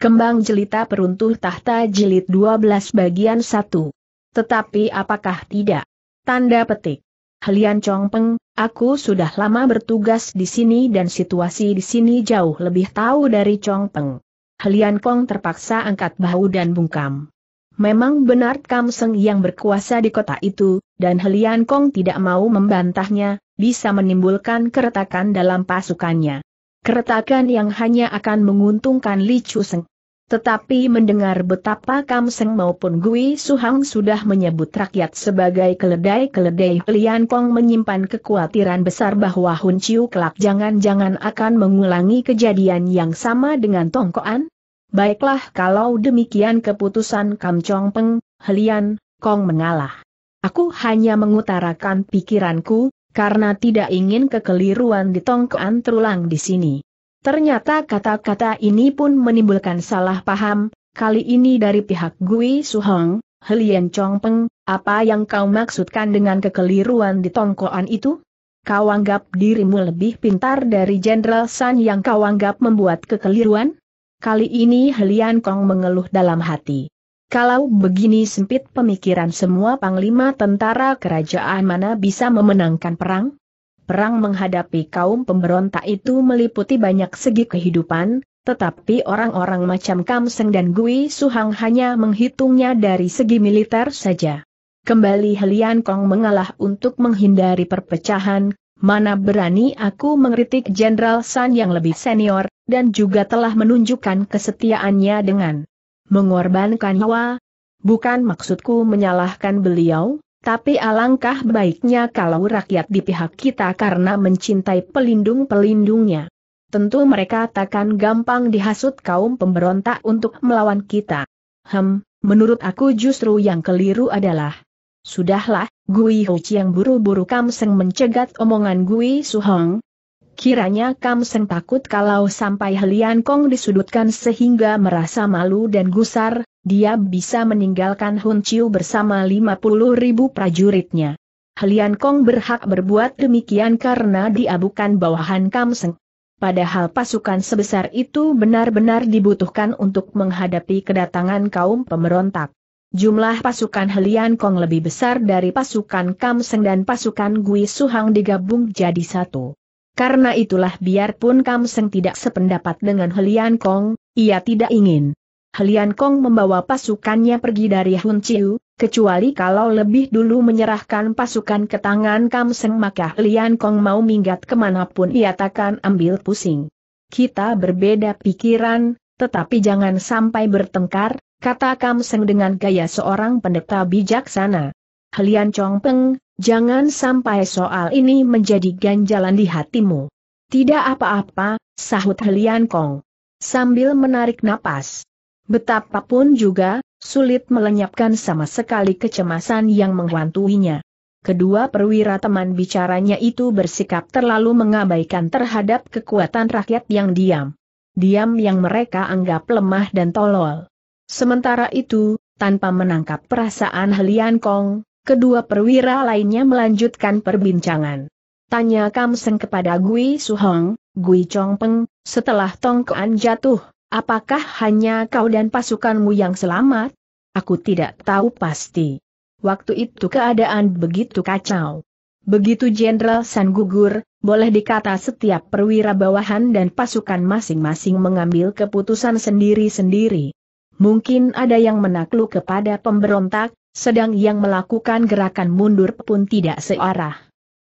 Kembang Jelita Peruntuh Tahta Jilid 12 Bagian 1. Tetapi apakah tidak? Tanda petik. Helian Chongpeng, aku sudah lama bertugas di sini dan situasi di sini jauh lebih tahu dari Chongpeng. Helian Kong terpaksa angkat bahu dan bungkam. Memang benar Kam Seng yang berkuasa di kota itu, dan Helian Kong tidak mau membantahnya, bisa menimbulkan keretakan dalam pasukannya. Keretakan yang hanya akan menguntungkan Li Chu Seng. Tetapi mendengar betapa Kam Seng maupun Gui Suhang sudah menyebut rakyat sebagai keledai-keledai Lian Kong menyimpan kekhawatiran besar bahwa Hun Chiu kelak jangan-jangan akan mengulangi kejadian yang sama dengan Tong Koan. Baiklah kalau demikian keputusan Kam Chong Peng, Lian Kong mengalah. Aku hanya mengutarakan pikiranku, karena tidak ingin kekeliruan di Tong Koan terulang di sini. Ternyata kata-kata ini pun menimbulkan salah paham, kali ini dari pihak Gui Hong, Helian Chong Peng. apa yang kau maksudkan dengan kekeliruan di tongkoan itu? Kau anggap dirimu lebih pintar dari Jenderal San yang kau anggap membuat kekeliruan? Kali ini Helian Kong mengeluh dalam hati. Kalau begini sempit pemikiran semua panglima tentara kerajaan mana bisa memenangkan perang? perang menghadapi kaum pemberontak itu meliputi banyak segi kehidupan, tetapi orang-orang macam Kam Seng dan Gui Suhang hanya menghitungnya dari segi militer saja. Kembali Helian Kong mengalah untuk menghindari perpecahan, mana berani aku mengkritik Jenderal San yang lebih senior, dan juga telah menunjukkan kesetiaannya dengan mengorbankan nyawa. Bukan maksudku menyalahkan beliau, tapi alangkah baiknya kalau rakyat di pihak kita karena mencintai pelindung-pelindungnya. Tentu mereka takkan gampang dihasut kaum pemberontak untuk melawan kita. Hem, menurut aku justru yang keliru adalah. Sudahlah, Gui Ho yang buru-buru Kam Seng mencegat omongan Gui Suhong. Kiranya Kam Seng takut kalau sampai Helian Kong disudutkan sehingga merasa malu dan gusar, dia bisa meninggalkan Hun Chiu bersama 50 ribu prajuritnya. Helian Kong berhak berbuat demikian karena dia bukan bawahan Kamseng. Padahal pasukan sebesar itu benar-benar dibutuhkan untuk menghadapi kedatangan kaum pemberontak. Jumlah pasukan Helian Kong lebih besar dari pasukan Kamseng dan pasukan Gui Suhang digabung jadi satu. Karena itulah biarpun Kamseng tidak sependapat dengan Helian Kong, ia tidak ingin Helian Kong membawa pasukannya pergi dari Hun Chiu, kecuali kalau lebih dulu menyerahkan pasukan ke tangan Kam Seng maka Helian Kong mau minggat kemanapun ia takkan ambil pusing. Kita berbeda pikiran, tetapi jangan sampai bertengkar, kata Kam Seng dengan gaya seorang pendeta bijaksana. Helian Chong Peng, jangan sampai soal ini menjadi ganjalan di hatimu. Tidak apa-apa, sahut Helian Kong. Sambil menarik napas, Betapapun juga, sulit melenyapkan sama sekali kecemasan yang menghantuinya. Kedua perwira teman bicaranya itu bersikap terlalu mengabaikan terhadap kekuatan rakyat yang diam. Diam yang mereka anggap lemah dan tolol. Sementara itu, tanpa menangkap perasaan Helian Kong, kedua perwira lainnya melanjutkan perbincangan. Tanya Kam Seng kepada Gui Suhong, Gui Chong Peng, setelah Tong Kuan jatuh, Apakah hanya kau dan pasukanmu yang selamat? Aku tidak tahu pasti. Waktu itu keadaan begitu kacau. Begitu Jenderal San gugur, boleh dikata setiap perwira bawahan dan pasukan masing-masing mengambil keputusan sendiri-sendiri. Mungkin ada yang menakluk kepada pemberontak, sedang yang melakukan gerakan mundur pun tidak searah.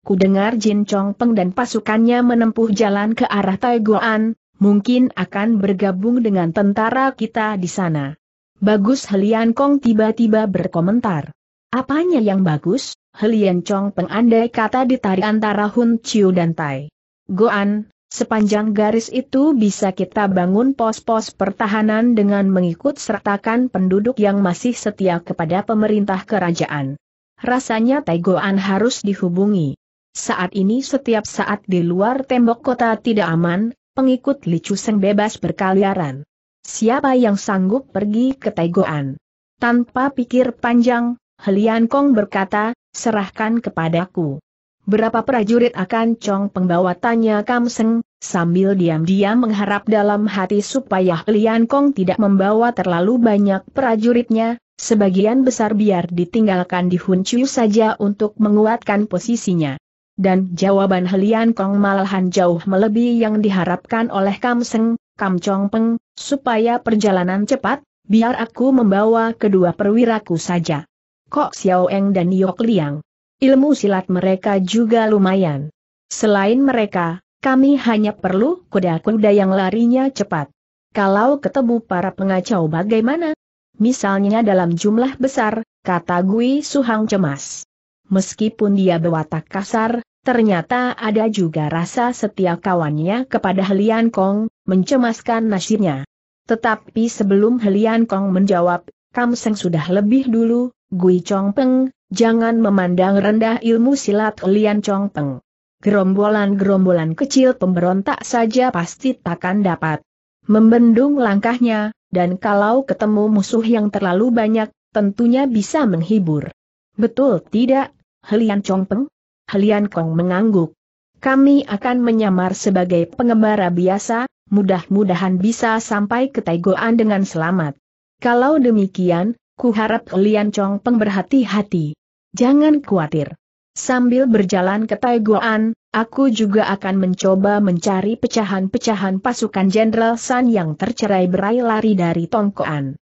Kudengar Jin Chong Peng dan pasukannya menempuh jalan ke arah Taiguan, mungkin akan bergabung dengan tentara kita di sana. Bagus Helian Kong tiba-tiba berkomentar. Apanya yang bagus? Helian Chong pengandai kata ditarik antara Hun Chiu dan Tai. Goan, sepanjang garis itu bisa kita bangun pos-pos pertahanan dengan mengikut sertakan penduduk yang masih setia kepada pemerintah kerajaan. Rasanya Tai Goan harus dihubungi. Saat ini setiap saat di luar tembok kota tidak aman, pengikut Li Chuseng bebas berkeliaran. Siapa yang sanggup pergi ke Tegoan? Tanpa pikir panjang, Helian Kong berkata, serahkan kepadaku. Berapa prajurit akan cong pembawa tanya Seng, sambil diam-diam mengharap dalam hati supaya Helian Kong tidak membawa terlalu banyak prajuritnya, sebagian besar biar ditinggalkan di Hun Chiu saja untuk menguatkan posisinya. Dan jawaban Helian Kong malahan jauh melebihi yang diharapkan oleh Kam Seng, Kam Chong Peng, supaya perjalanan cepat, biar aku membawa kedua perwiraku saja. Kok Xiao Eng dan Yok Liang. Ilmu silat mereka juga lumayan. Selain mereka, kami hanya perlu kuda-kuda yang larinya cepat. Kalau ketemu para pengacau bagaimana? Misalnya dalam jumlah besar, kata Gui Suhang cemas meskipun dia berwatak kasar, ternyata ada juga rasa setia kawannya kepada Helian Kong, mencemaskan nasibnya. Tetapi sebelum Helian Kong menjawab, Kam Seng sudah lebih dulu, Gui Chong Peng, jangan memandang rendah ilmu silat Helian Chong Peng. Gerombolan-gerombolan kecil pemberontak saja pasti takkan dapat membendung langkahnya, dan kalau ketemu musuh yang terlalu banyak, tentunya bisa menghibur. Betul tidak, Helian Peng? Helian Kong mengangguk. Kami akan menyamar sebagai pengembara biasa, mudah-mudahan bisa sampai ke Taigoan dengan selamat. Kalau demikian, kuharap Lian Chong Peng berhati-hati. Jangan khawatir. Sambil berjalan ke Taigoan, aku juga akan mencoba mencari pecahan-pecahan pasukan Jenderal San yang tercerai berai lari dari Tongkoan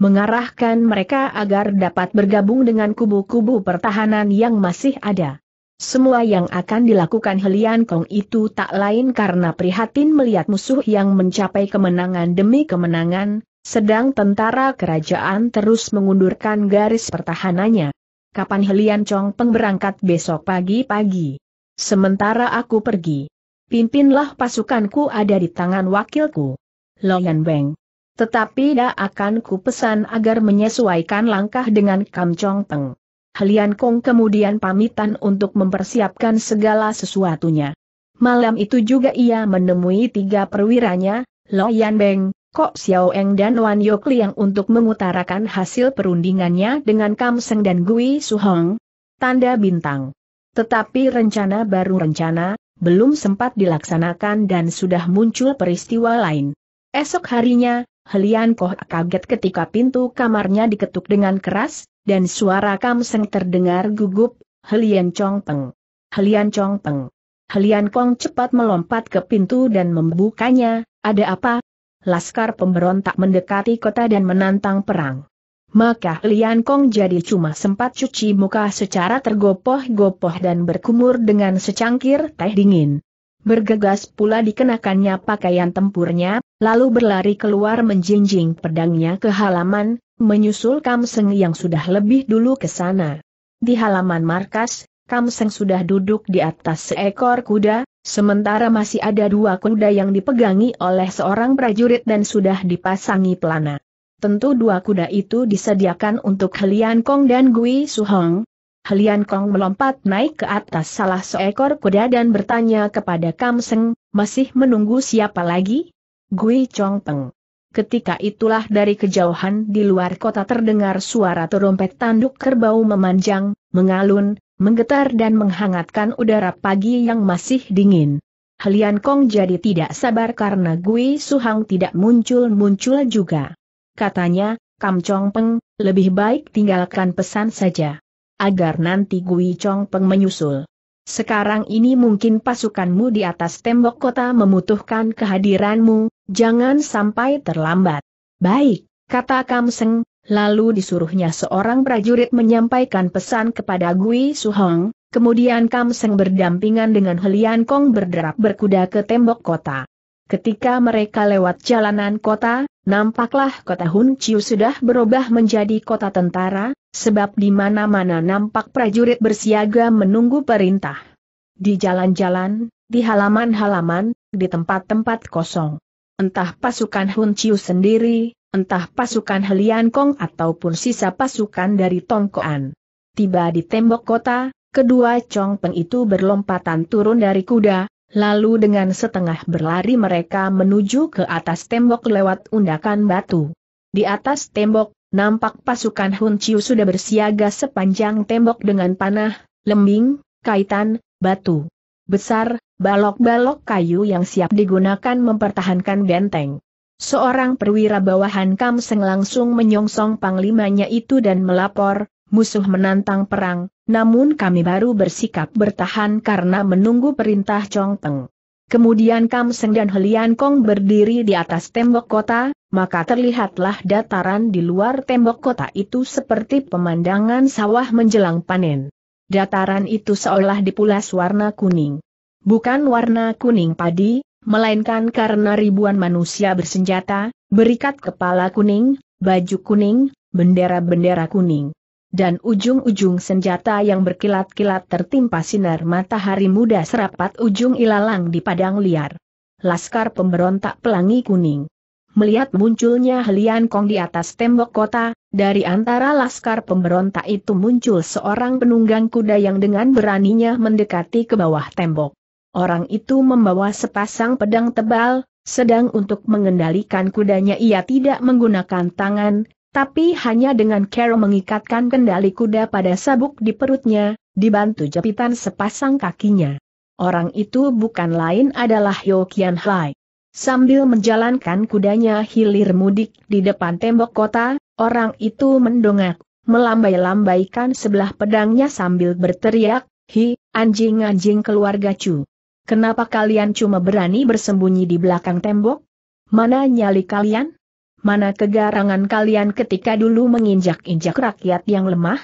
mengarahkan mereka agar dapat bergabung dengan kubu-kubu pertahanan yang masih ada. Semua yang akan dilakukan Helian Kong itu tak lain karena prihatin melihat musuh yang mencapai kemenangan demi kemenangan, sedang tentara kerajaan terus mengundurkan garis pertahanannya. Kapan Helian Chong Peng berangkat besok pagi-pagi? Sementara aku pergi, pimpinlah pasukanku ada di tangan wakilku. Loyan Beng. Tetapi dah akan ku pesan agar menyesuaikan langkah dengan Kam Chong Peng. Helian Kong kemudian pamitan untuk mempersiapkan segala sesuatunya. Malam itu juga ia menemui tiga perwiranya, Lo Yan Beng, Kok Xiao Eng dan Wan Yok Liang untuk mengutarakan hasil perundingannya dengan Kam Seng dan Gui Su Hong. Tanda bintang. Tetapi rencana baru rencana, belum sempat dilaksanakan dan sudah muncul peristiwa lain. Esok harinya, Helian Koh kaget ketika pintu kamarnya diketuk dengan keras, dan suara Kam Seng terdengar gugup, Helian Chong Peng. Helian Chong Peng. Helian Kong cepat melompat ke pintu dan membukanya, ada apa? Laskar pemberontak mendekati kota dan menantang perang. Maka Helian Kong jadi cuma sempat cuci muka secara tergopoh-gopoh dan berkumur dengan secangkir teh dingin. Bergegas pula dikenakannya pakaian tempurnya, lalu berlari keluar menjinjing pedangnya ke halaman, menyusul Kamseng yang sudah lebih dulu ke sana. Di halaman markas, Kamseng sudah duduk di atas seekor kuda, sementara masih ada dua kuda yang dipegangi oleh seorang prajurit dan sudah dipasangi pelana. Tentu dua kuda itu disediakan untuk Helian Kong dan Gui Suhong, Helian Kong melompat naik ke atas salah seekor kuda dan bertanya kepada Kam Seng, masih menunggu siapa lagi? Gui Chong Peng. Ketika itulah dari kejauhan di luar kota terdengar suara terompet tanduk kerbau memanjang, mengalun, menggetar dan menghangatkan udara pagi yang masih dingin. Helian Kong jadi tidak sabar karena Gui Suhang tidak muncul-muncul juga. Katanya, Kam Chong Peng, lebih baik tinggalkan pesan saja agar nanti Gui Chong Peng menyusul. Sekarang ini mungkin pasukanmu di atas tembok kota membutuhkan kehadiranmu, jangan sampai terlambat. Baik, kata Kam Seng, lalu disuruhnya seorang prajurit menyampaikan pesan kepada Gui Suhong, kemudian Kam Seng berdampingan dengan Helian Kong berderap berkuda ke tembok kota. Ketika mereka lewat jalanan kota, Nampaklah kota Hun Chiu sudah berubah menjadi kota tentara, sebab di mana-mana nampak prajurit bersiaga menunggu perintah. Di jalan-jalan, di halaman-halaman, di tempat-tempat kosong. Entah pasukan Hun Chiu sendiri, entah pasukan Helian Kong ataupun sisa pasukan dari Tongkoan. Tiba di tembok kota, kedua Chong Peng itu berlompatan turun dari kuda, Lalu dengan setengah berlari mereka menuju ke atas tembok lewat undakan batu. Di atas tembok, nampak pasukan Hun Chiu sudah bersiaga sepanjang tembok dengan panah, lembing, kaitan, batu besar, balok-balok kayu yang siap digunakan mempertahankan benteng. Seorang perwira bawahan Kam Seng langsung menyongsong panglimanya itu dan melapor, musuh menantang perang, namun kami baru bersikap bertahan karena menunggu perintah Chong Peng. Kemudian Kam Seng dan Helian Kong berdiri di atas tembok kota, maka terlihatlah dataran di luar tembok kota itu seperti pemandangan sawah menjelang panen. Dataran itu seolah dipulas warna kuning. Bukan warna kuning padi, melainkan karena ribuan manusia bersenjata, berikat kepala kuning, baju kuning, bendera-bendera kuning dan ujung-ujung senjata yang berkilat-kilat tertimpa sinar matahari muda serapat ujung ilalang di padang liar. Laskar pemberontak pelangi kuning. Melihat munculnya Helian Kong di atas tembok kota, dari antara laskar pemberontak itu muncul seorang penunggang kuda yang dengan beraninya mendekati ke bawah tembok. Orang itu membawa sepasang pedang tebal, sedang untuk mengendalikan kudanya ia tidak menggunakan tangan, tapi hanya dengan Carol mengikatkan kendali kuda pada sabuk di perutnya, dibantu jepitan sepasang kakinya. Orang itu bukan lain adalah Yo Kian Hai. Sambil menjalankan kudanya hilir mudik di depan tembok kota, orang itu mendongak, melambai-lambaikan sebelah pedangnya sambil berteriak, Hi, anjing-anjing keluarga Chu. Kenapa kalian cuma berani bersembunyi di belakang tembok? Mana nyali kalian? mana kegarangan kalian ketika dulu menginjak-injak rakyat yang lemah?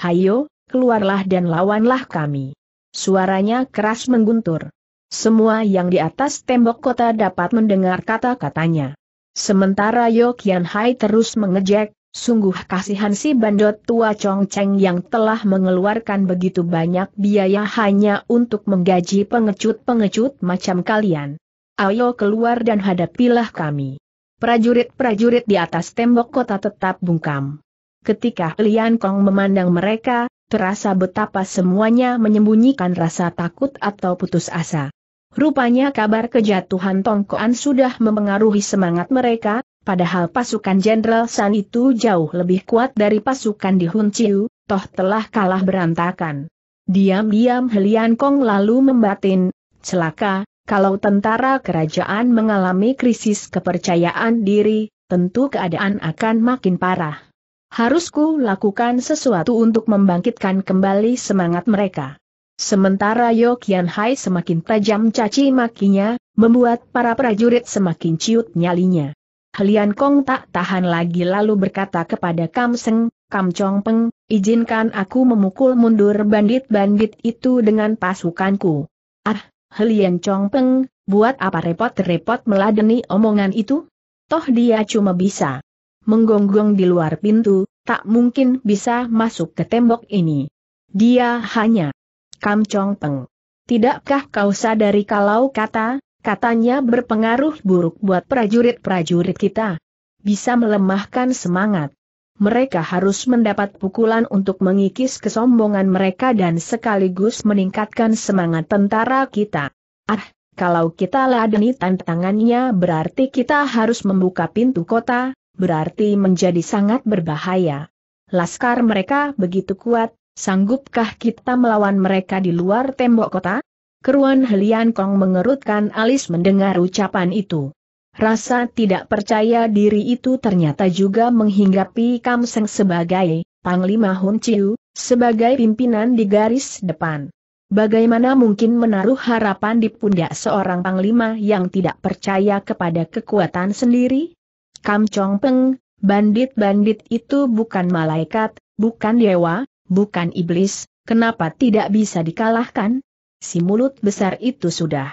Hayo, keluarlah dan lawanlah kami. Suaranya keras mengguntur. Semua yang di atas tembok kota dapat mendengar kata-katanya. Sementara Yokian Hai terus mengejek, sungguh kasihan si bandot tua Chong Cheng yang telah mengeluarkan begitu banyak biaya hanya untuk menggaji pengecut-pengecut macam kalian. Ayo keluar dan hadapilah kami prajurit-prajurit di atas tembok kota tetap bungkam. Ketika Lian Kong memandang mereka, terasa betapa semuanya menyembunyikan rasa takut atau putus asa. Rupanya kabar kejatuhan Tongkoan sudah mempengaruhi semangat mereka, padahal pasukan Jenderal San itu jauh lebih kuat dari pasukan di Hun Chiu, toh telah kalah berantakan. Diam-diam Helian Kong lalu membatin, celaka, kalau tentara kerajaan mengalami krisis kepercayaan diri, tentu keadaan akan makin parah. Harusku lakukan sesuatu untuk membangkitkan kembali semangat mereka. Sementara Yokian Hai semakin tajam caci makinya, membuat para prajurit semakin ciut nyalinya. Helian Kong tak tahan lagi lalu berkata kepada Kam Seng, Kam Chong Peng, izinkan aku memukul mundur bandit-bandit itu dengan pasukanku. Ah, Helian Chong Peng, buat apa repot-repot meladeni omongan itu? Toh dia cuma bisa menggonggong di luar pintu, tak mungkin bisa masuk ke tembok ini. Dia hanya Kam Chong Peng. Tidakkah kau sadari kalau kata, katanya berpengaruh buruk buat prajurit-prajurit kita? Bisa melemahkan semangat mereka harus mendapat pukulan untuk mengikis kesombongan mereka dan sekaligus meningkatkan semangat tentara kita. Ah, kalau kita ladeni tantangannya berarti kita harus membuka pintu kota, berarti menjadi sangat berbahaya. Laskar mereka begitu kuat, sanggupkah kita melawan mereka di luar tembok kota? Keruan Helian Kong mengerutkan alis mendengar ucapan itu. Rasa tidak percaya diri itu ternyata juga menghinggapi Kam Seng sebagai Panglima Hun Chiu, sebagai pimpinan di garis depan. Bagaimana mungkin menaruh harapan di pundak seorang panglima yang tidak percaya kepada kekuatan sendiri? Kam Chong Peng, bandit-bandit itu bukan malaikat, bukan dewa, bukan iblis, kenapa tidak bisa dikalahkan? Si mulut besar itu sudah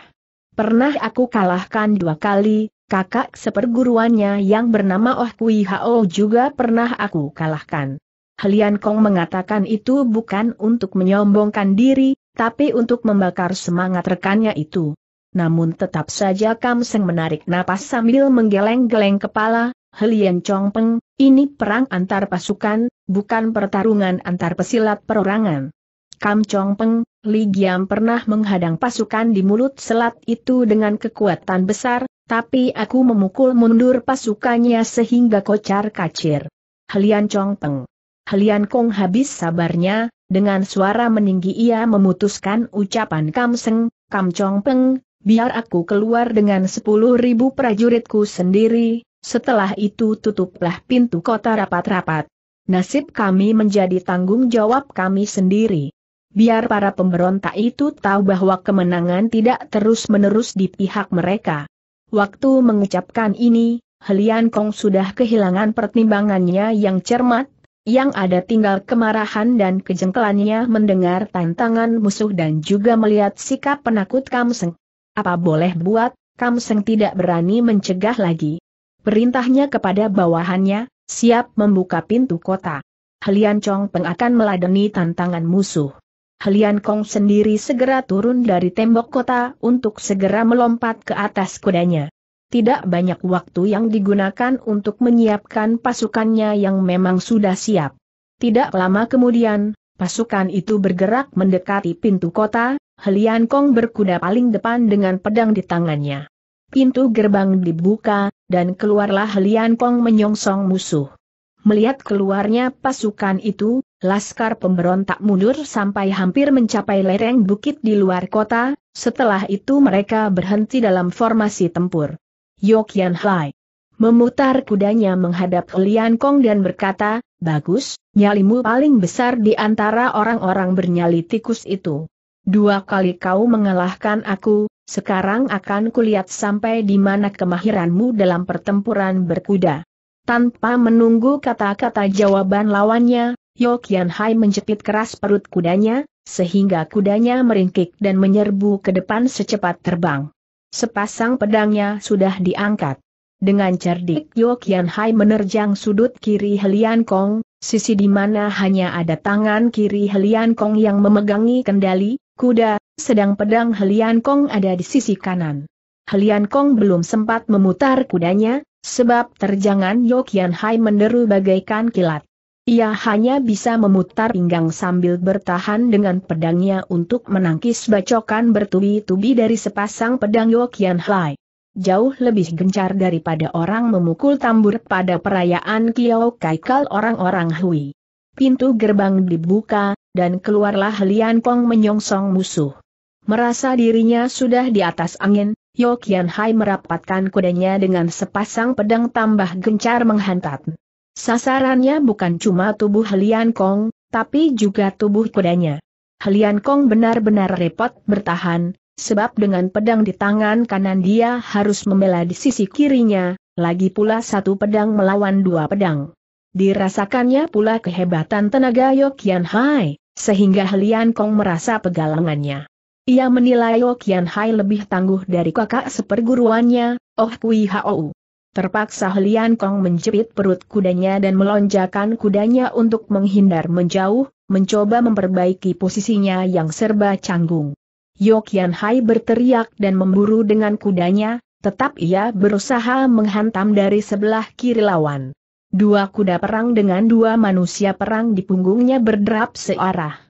pernah aku kalahkan dua kali, kakak seperguruannya yang bernama Oh Kui Hao juga pernah aku kalahkan. Helian Kong mengatakan itu bukan untuk menyombongkan diri, tapi untuk membakar semangat rekannya itu. Namun tetap saja Kam Seng menarik napas sambil menggeleng-geleng kepala, Helian Chong Peng, ini perang antar pasukan, bukan pertarungan antar pesilat perorangan. Kam Chong Peng, Li Giam pernah menghadang pasukan di mulut selat itu dengan kekuatan besar, tapi aku memukul mundur pasukannya sehingga kocar kacir. Helian Chong Peng. Helian Kong habis sabarnya, dengan suara meninggi ia memutuskan ucapan Kam Seng, Kam Chong Peng, biar aku keluar dengan sepuluh ribu prajuritku sendiri, setelah itu tutuplah pintu kota rapat-rapat. Nasib kami menjadi tanggung jawab kami sendiri. Biar para pemberontak itu tahu bahwa kemenangan tidak terus-menerus di pihak mereka. Waktu mengucapkan ini, Helian Kong sudah kehilangan pertimbangannya yang cermat, yang ada tinggal kemarahan dan kejengkelannya mendengar tantangan musuh dan juga melihat sikap penakut Kamseng. Apa boleh buat, Kamseng tidak berani mencegah lagi. Perintahnya kepada bawahannya, siap membuka pintu kota. Helian Chong Peng akan meladeni tantangan musuh. Helian Kong sendiri segera turun dari tembok kota untuk segera melompat ke atas kudanya. Tidak banyak waktu yang digunakan untuk menyiapkan pasukannya yang memang sudah siap. Tidak lama kemudian, pasukan itu bergerak mendekati pintu kota, Helian Kong berkuda paling depan dengan pedang di tangannya. Pintu gerbang dibuka, dan keluarlah Helian Kong menyongsong musuh. Melihat keluarnya pasukan itu, laskar pemberontak mundur sampai hampir mencapai lereng bukit di luar kota, setelah itu mereka berhenti dalam formasi tempur. Yokian Hai memutar kudanya menghadap Lian Kong dan berkata, Bagus, nyalimu paling besar di antara orang-orang bernyali tikus itu. Dua kali kau mengalahkan aku, sekarang akan kulihat sampai di mana kemahiranmu dalam pertempuran berkuda. Tanpa menunggu kata-kata jawaban lawannya, Yokian Hai menjepit keras perut kudanya, sehingga kudanya meringkik dan menyerbu ke depan secepat terbang. Sepasang pedangnya sudah diangkat. Dengan cerdik Yokian Hai menerjang sudut kiri Helian Kong, sisi di mana hanya ada tangan kiri Helian Kong yang memegangi kendali, kuda, sedang pedang Helian Kong ada di sisi kanan. Helian Kong belum sempat memutar kudanya, Sebab terjangan Yokian Hai menderu bagaikan kilat. Ia hanya bisa memutar pinggang sambil bertahan dengan pedangnya untuk menangkis bacokan bertubi-tubi dari sepasang pedang Yokian Hai. Jauh lebih gencar daripada orang memukul tambur pada perayaan Kiao Kaikal orang-orang Hui. Pintu gerbang dibuka, dan keluarlah Lian Kong menyongsong musuh. Merasa dirinya sudah di atas angin, Yokian Hai merapatkan kudanya dengan sepasang pedang tambah gencar menghantat. Sasarannya bukan cuma tubuh Helian Kong, tapi juga tubuh kudanya. Helian Kong benar-benar repot bertahan, sebab dengan pedang di tangan kanan dia harus membela di sisi kirinya, lagi pula satu pedang melawan dua pedang. Dirasakannya pula kehebatan tenaga Yo Hai, sehingga Helian Kong merasa pegalangannya. Ia menilai Oh Hai lebih tangguh dari kakak seperguruannya, Oh Kui Hao. Terpaksa Lian Kong menjepit perut kudanya dan melonjakan kudanya untuk menghindar menjauh, mencoba memperbaiki posisinya yang serba canggung. Yokian Hai berteriak dan memburu dengan kudanya, tetap ia berusaha menghantam dari sebelah kiri lawan. Dua kuda perang dengan dua manusia perang di punggungnya berderap searah.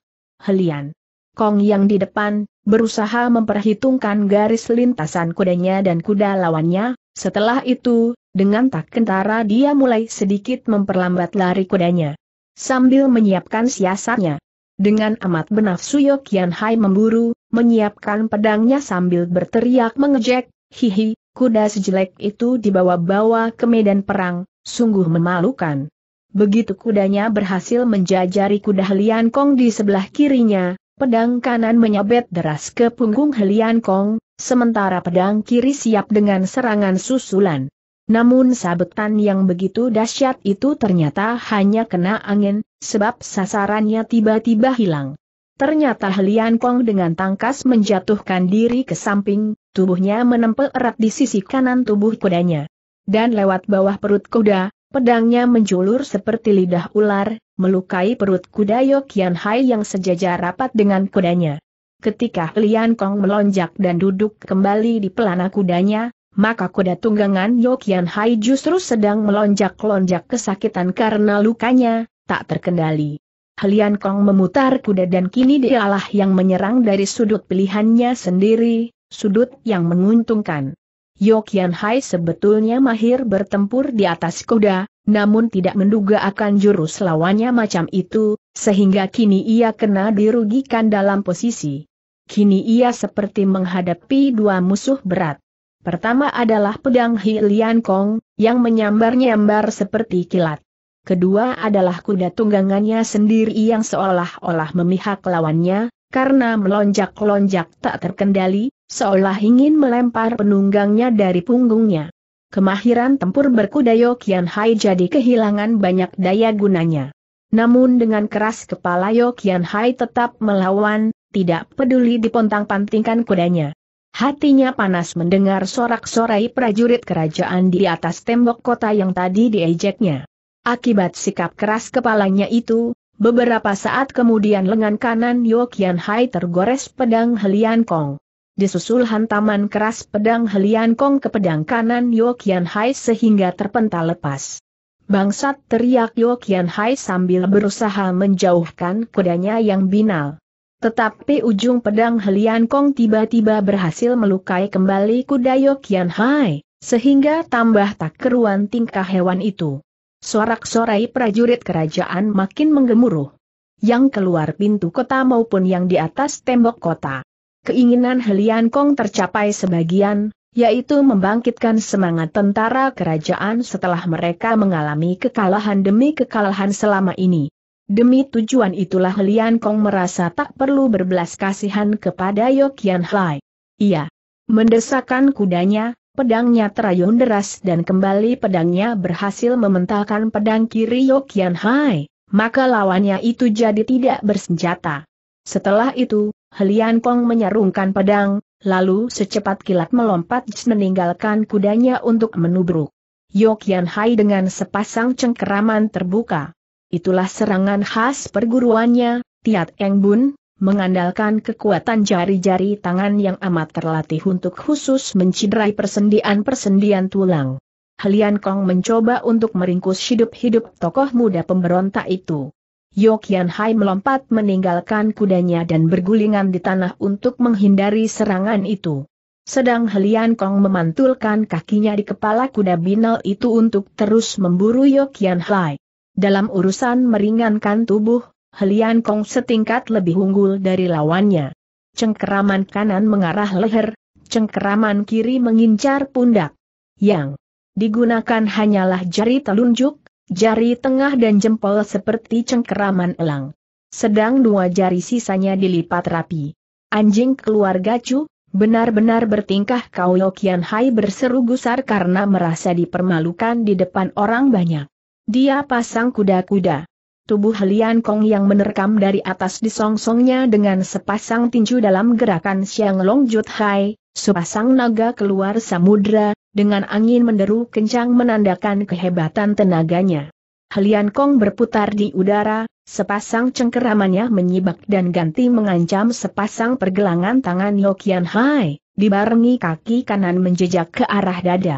Helian. Kong yang di depan, berusaha memperhitungkan garis lintasan kudanya dan kuda lawannya, setelah itu, dengan tak kentara dia mulai sedikit memperlambat lari kudanya. Sambil menyiapkan siasatnya. Dengan amat benar benafsu Yokian Hai memburu, menyiapkan pedangnya sambil berteriak mengejek, hihi, kuda sejelek itu dibawa-bawa ke medan perang, sungguh memalukan. Begitu kudanya berhasil menjajari kuda Lian Kong di sebelah kirinya, pedang kanan menyabet deras ke punggung Helian Kong, sementara pedang kiri siap dengan serangan susulan. Namun sabetan yang begitu dahsyat itu ternyata hanya kena angin, sebab sasarannya tiba-tiba hilang. Ternyata Helian Kong dengan tangkas menjatuhkan diri ke samping, tubuhnya menempel erat di sisi kanan tubuh kudanya. Dan lewat bawah perut kuda, pedangnya menjulur seperti lidah ular, melukai perut kuda Yokian Hai yang sejajar rapat dengan kudanya. Ketika Lian Kong melonjak dan duduk kembali di pelana kudanya, maka kuda tunggangan Yokian Hai justru sedang melonjak-lonjak kesakitan karena lukanya, tak terkendali. Lian Kong memutar kuda dan kini dialah yang menyerang dari sudut pilihannya sendiri, sudut yang menguntungkan. Yokian Hai sebetulnya mahir bertempur di atas kuda, namun tidak menduga akan jurus lawannya macam itu, sehingga kini ia kena dirugikan dalam posisi. Kini ia seperti menghadapi dua musuh berat. Pertama adalah pedang Hilian Kong, yang menyambar-nyambar seperti kilat. Kedua adalah kuda tunggangannya sendiri yang seolah-olah memihak lawannya, karena melonjak-lonjak tak terkendali, seolah ingin melempar penunggangnya dari punggungnya. Kemahiran tempur berkuda Yokian Hai jadi kehilangan banyak daya gunanya. Namun dengan keras kepala Yokian Hai tetap melawan, tidak peduli dipontang-pantingkan kudanya. Hatinya panas mendengar sorak-sorai prajurit kerajaan di atas tembok kota yang tadi diejeknya. Akibat sikap keras kepalanya itu, beberapa saat kemudian lengan kanan Yokian Hai tergores pedang Helian Kong disusul hantaman keras pedang Helian Kong ke pedang kanan Yokian Hai sehingga terpental lepas. Bangsat teriak Yokian Hai sambil berusaha menjauhkan kudanya yang binal. Tetapi ujung pedang Helian Kong tiba-tiba berhasil melukai kembali kuda Yokian Hai, sehingga tambah tak keruan tingkah hewan itu. Sorak-sorai prajurit kerajaan makin menggemuruh. Yang keluar pintu kota maupun yang di atas tembok kota. Keinginan Helian Kong tercapai sebagian, yaitu membangkitkan semangat tentara kerajaan setelah mereka mengalami kekalahan demi kekalahan selama ini. Demi tujuan itulah Helian Kong merasa tak perlu berbelas kasihan kepada Yokian Hai. Ia mendesakkan kudanya, pedangnya terayun deras dan kembali pedangnya berhasil mementalkan pedang kiri Yokian Hai, maka lawannya itu jadi tidak bersenjata. Setelah itu, Helian Kong menyarungkan pedang, lalu secepat kilat melompat meninggalkan kudanya untuk menubruk. Yokian Hai dengan sepasang cengkeraman terbuka. Itulah serangan khas perguruannya, Tiat Eng Bun, mengandalkan kekuatan jari-jari tangan yang amat terlatih untuk khusus menciderai persendian-persendian tulang. Helian Kong mencoba untuk meringkus hidup-hidup tokoh muda pemberontak itu. Yokian Hai melompat meninggalkan kudanya dan bergulingan di tanah untuk menghindari serangan itu. Sedang Helian Kong memantulkan kakinya di kepala kuda binal itu untuk terus memburu Yokian Hai. Dalam urusan meringankan tubuh, Helian Kong setingkat lebih unggul dari lawannya. Cengkeraman kanan mengarah leher, cengkeraman kiri mengincar pundak. Yang digunakan hanyalah jari telunjuk, jari tengah dan jempol seperti cengkeraman elang. Sedang dua jari sisanya dilipat rapi. Anjing keluarga Chu, benar-benar bertingkah kau Yokian Hai berseru gusar karena merasa dipermalukan di depan orang banyak. Dia pasang kuda-kuda. Tubuh Lian Kong yang menerkam dari atas disongsongnya dengan sepasang tinju dalam gerakan Xiang Long Jut Hai, Sepasang naga keluar samudra, dengan angin menderu kencang menandakan kehebatan tenaganya. Helian Kong berputar di udara, sepasang cengkeramannya menyibak dan ganti mengancam sepasang pergelangan tangan Yokian Hai, dibarengi kaki kanan menjejak ke arah dada.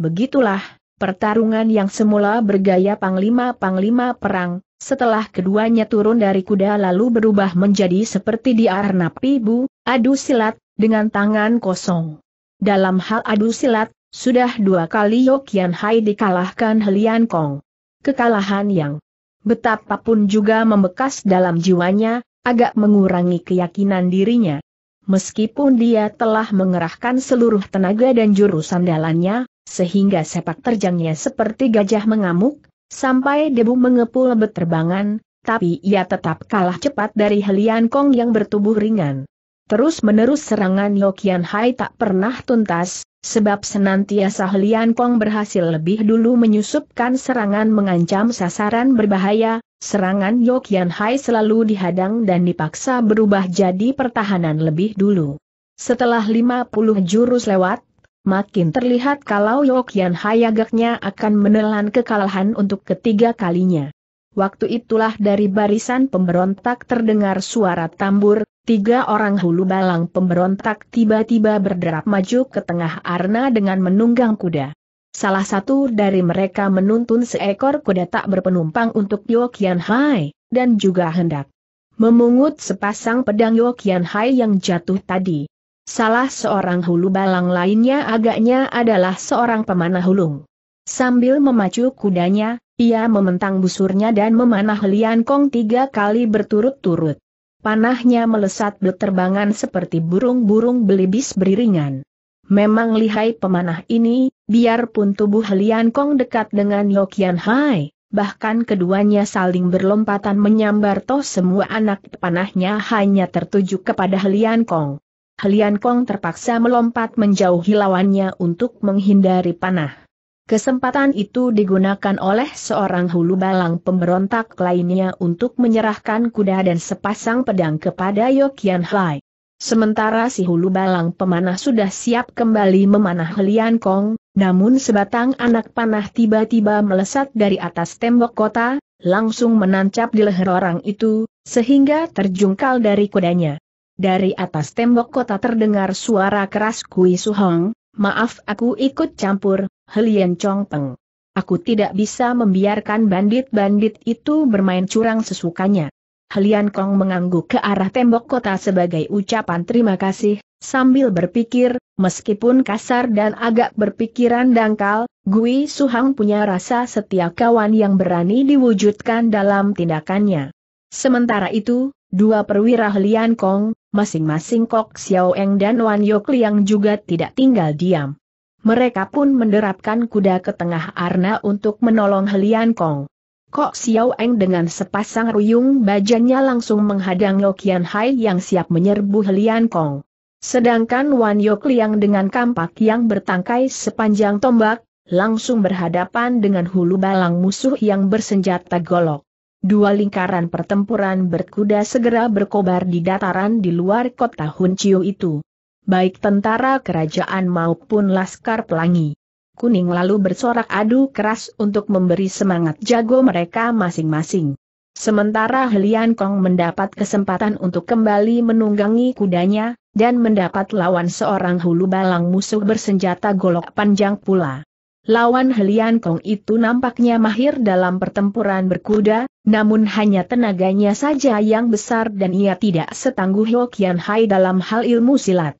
Begitulah, pertarungan yang semula bergaya panglima-panglima perang, setelah keduanya turun dari kuda lalu berubah menjadi seperti di napi bu, adu silat, dengan tangan kosong. Dalam hal adu silat, sudah dua kali Yokian Hai dikalahkan Helian Kong. Kekalahan yang betapapun juga membekas dalam jiwanya, agak mengurangi keyakinan dirinya. Meskipun dia telah mengerahkan seluruh tenaga dan jurusan andalannya, sehingga sepak terjangnya seperti gajah mengamuk, sampai debu mengepul beterbangan, tapi ia tetap kalah cepat dari Helian Kong yang bertubuh ringan. Terus-menerus serangan Yokian Hai tak pernah tuntas, sebab senantiasa Lian Kong berhasil lebih dulu menyusupkan serangan mengancam sasaran berbahaya, serangan Yokian Hai selalu dihadang dan dipaksa berubah jadi pertahanan lebih dulu. Setelah 50 jurus lewat, makin terlihat kalau Yokian Hai agaknya akan menelan kekalahan untuk ketiga kalinya. Waktu itulah dari barisan pemberontak terdengar suara tambur, Tiga orang hulu balang pemberontak tiba-tiba berderap maju ke tengah arena dengan menunggang kuda. Salah satu dari mereka menuntun seekor kuda tak berpenumpang untuk Yokian Hai, dan juga hendak memungut sepasang pedang Yokian Hai yang jatuh tadi. Salah seorang hulu balang lainnya agaknya adalah seorang pemanah hulung. Sambil memacu kudanya, ia mementang busurnya dan memanah lian kong tiga kali berturut-turut panahnya melesat berterbangan seperti burung-burung belibis beriringan. Memang lihai pemanah ini, biarpun tubuh Lian Kong dekat dengan Yokian Hai, bahkan keduanya saling berlompatan menyambar toh semua anak panahnya hanya tertuju kepada Lian Kong. Lian Kong terpaksa melompat menjauhi lawannya untuk menghindari panah. Kesempatan itu digunakan oleh seorang hulu balang pemberontak lainnya untuk menyerahkan kuda dan sepasang pedang kepada Yokian Hai. Sementara si hulu balang pemanah sudah siap kembali memanah Lian Kong, namun sebatang anak panah tiba-tiba melesat dari atas tembok kota, langsung menancap di leher orang itu, sehingga terjungkal dari kudanya. Dari atas tembok kota terdengar suara keras Kui Suhong, maaf aku ikut campur, Helian Peng, Aku tidak bisa membiarkan bandit-bandit itu bermain curang sesukanya. Helian Kong mengangguk ke arah tembok kota sebagai ucapan terima kasih, sambil berpikir, meskipun kasar dan agak berpikiran dangkal, Gui Suhang punya rasa setia kawan yang berani diwujudkan dalam tindakannya. Sementara itu, dua perwira Helian Kong, masing-masing Kok Xiao Eng dan Wan Yok Liang juga tidak tinggal diam. Mereka pun menderapkan kuda ke tengah arna untuk menolong Helian Kong. Kok Xiao Eng dengan sepasang ruyung bajanya langsung menghadang Lokian Hai yang siap menyerbu Helian Kong. Sedangkan Wan Yok Liang dengan kampak yang bertangkai sepanjang tombak, langsung berhadapan dengan hulu balang musuh yang bersenjata golok. Dua lingkaran pertempuran berkuda segera berkobar di dataran di luar kota Hunciu itu baik tentara kerajaan maupun laskar pelangi. Kuning lalu bersorak adu keras untuk memberi semangat jago mereka masing-masing. Sementara Helian Kong mendapat kesempatan untuk kembali menunggangi kudanya, dan mendapat lawan seorang hulu balang musuh bersenjata golok panjang pula. Lawan Helian Kong itu nampaknya mahir dalam pertempuran berkuda, namun hanya tenaganya saja yang besar dan ia tidak setangguh Hokian Hai dalam hal ilmu silat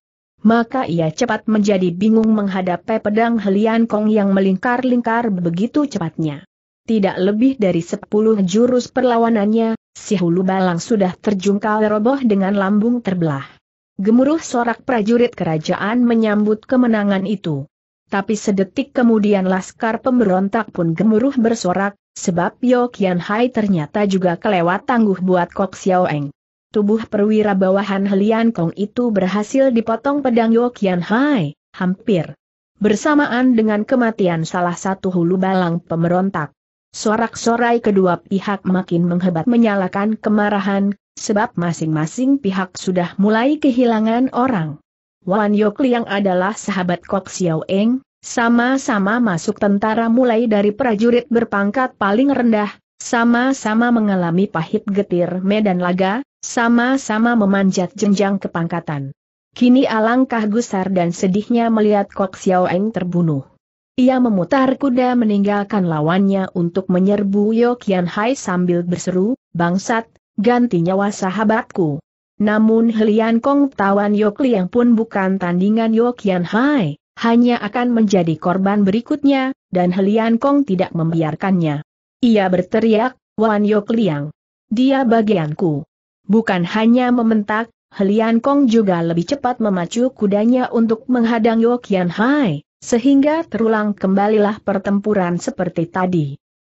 maka ia cepat menjadi bingung menghadapi pedang Helian Kong yang melingkar-lingkar begitu cepatnya. Tidak lebih dari sepuluh jurus perlawanannya, si Hulu Balang sudah terjungkal roboh dengan lambung terbelah. Gemuruh sorak prajurit kerajaan menyambut kemenangan itu. Tapi sedetik kemudian laskar pemberontak pun gemuruh bersorak, sebab Yo Kian Hai ternyata juga kelewat tangguh buat Kok Xiao Eng tubuh perwira bawahan Helian Kong itu berhasil dipotong pedang Yokian Hai, hampir bersamaan dengan kematian salah satu hulu balang pemberontak. Sorak-sorai kedua pihak makin menghebat menyalakan kemarahan, sebab masing-masing pihak sudah mulai kehilangan orang. Wan Yok Liang adalah sahabat Kok Xiao Eng, sama-sama masuk tentara mulai dari prajurit berpangkat paling rendah, sama-sama mengalami pahit getir medan laga, sama-sama memanjat jenjang kepangkatan. Kini alangkah gusar dan sedihnya melihat Kok Xiao Eng terbunuh. Ia memutar kuda meninggalkan lawannya untuk menyerbu Qian Hai sambil berseru, Bangsat, ganti nyawa sahabatku. Namun Helian Kong tawan Yok Liang pun bukan tandingan Kian Hai, hanya akan menjadi korban berikutnya, dan Helian Kong tidak membiarkannya. Ia berteriak, Wan Yok Liang. Dia bagianku. Bukan hanya mementak, Helian Kong juga lebih cepat memacu kudanya untuk menghadang Yokian Hai, sehingga terulang kembalilah pertempuran seperti tadi.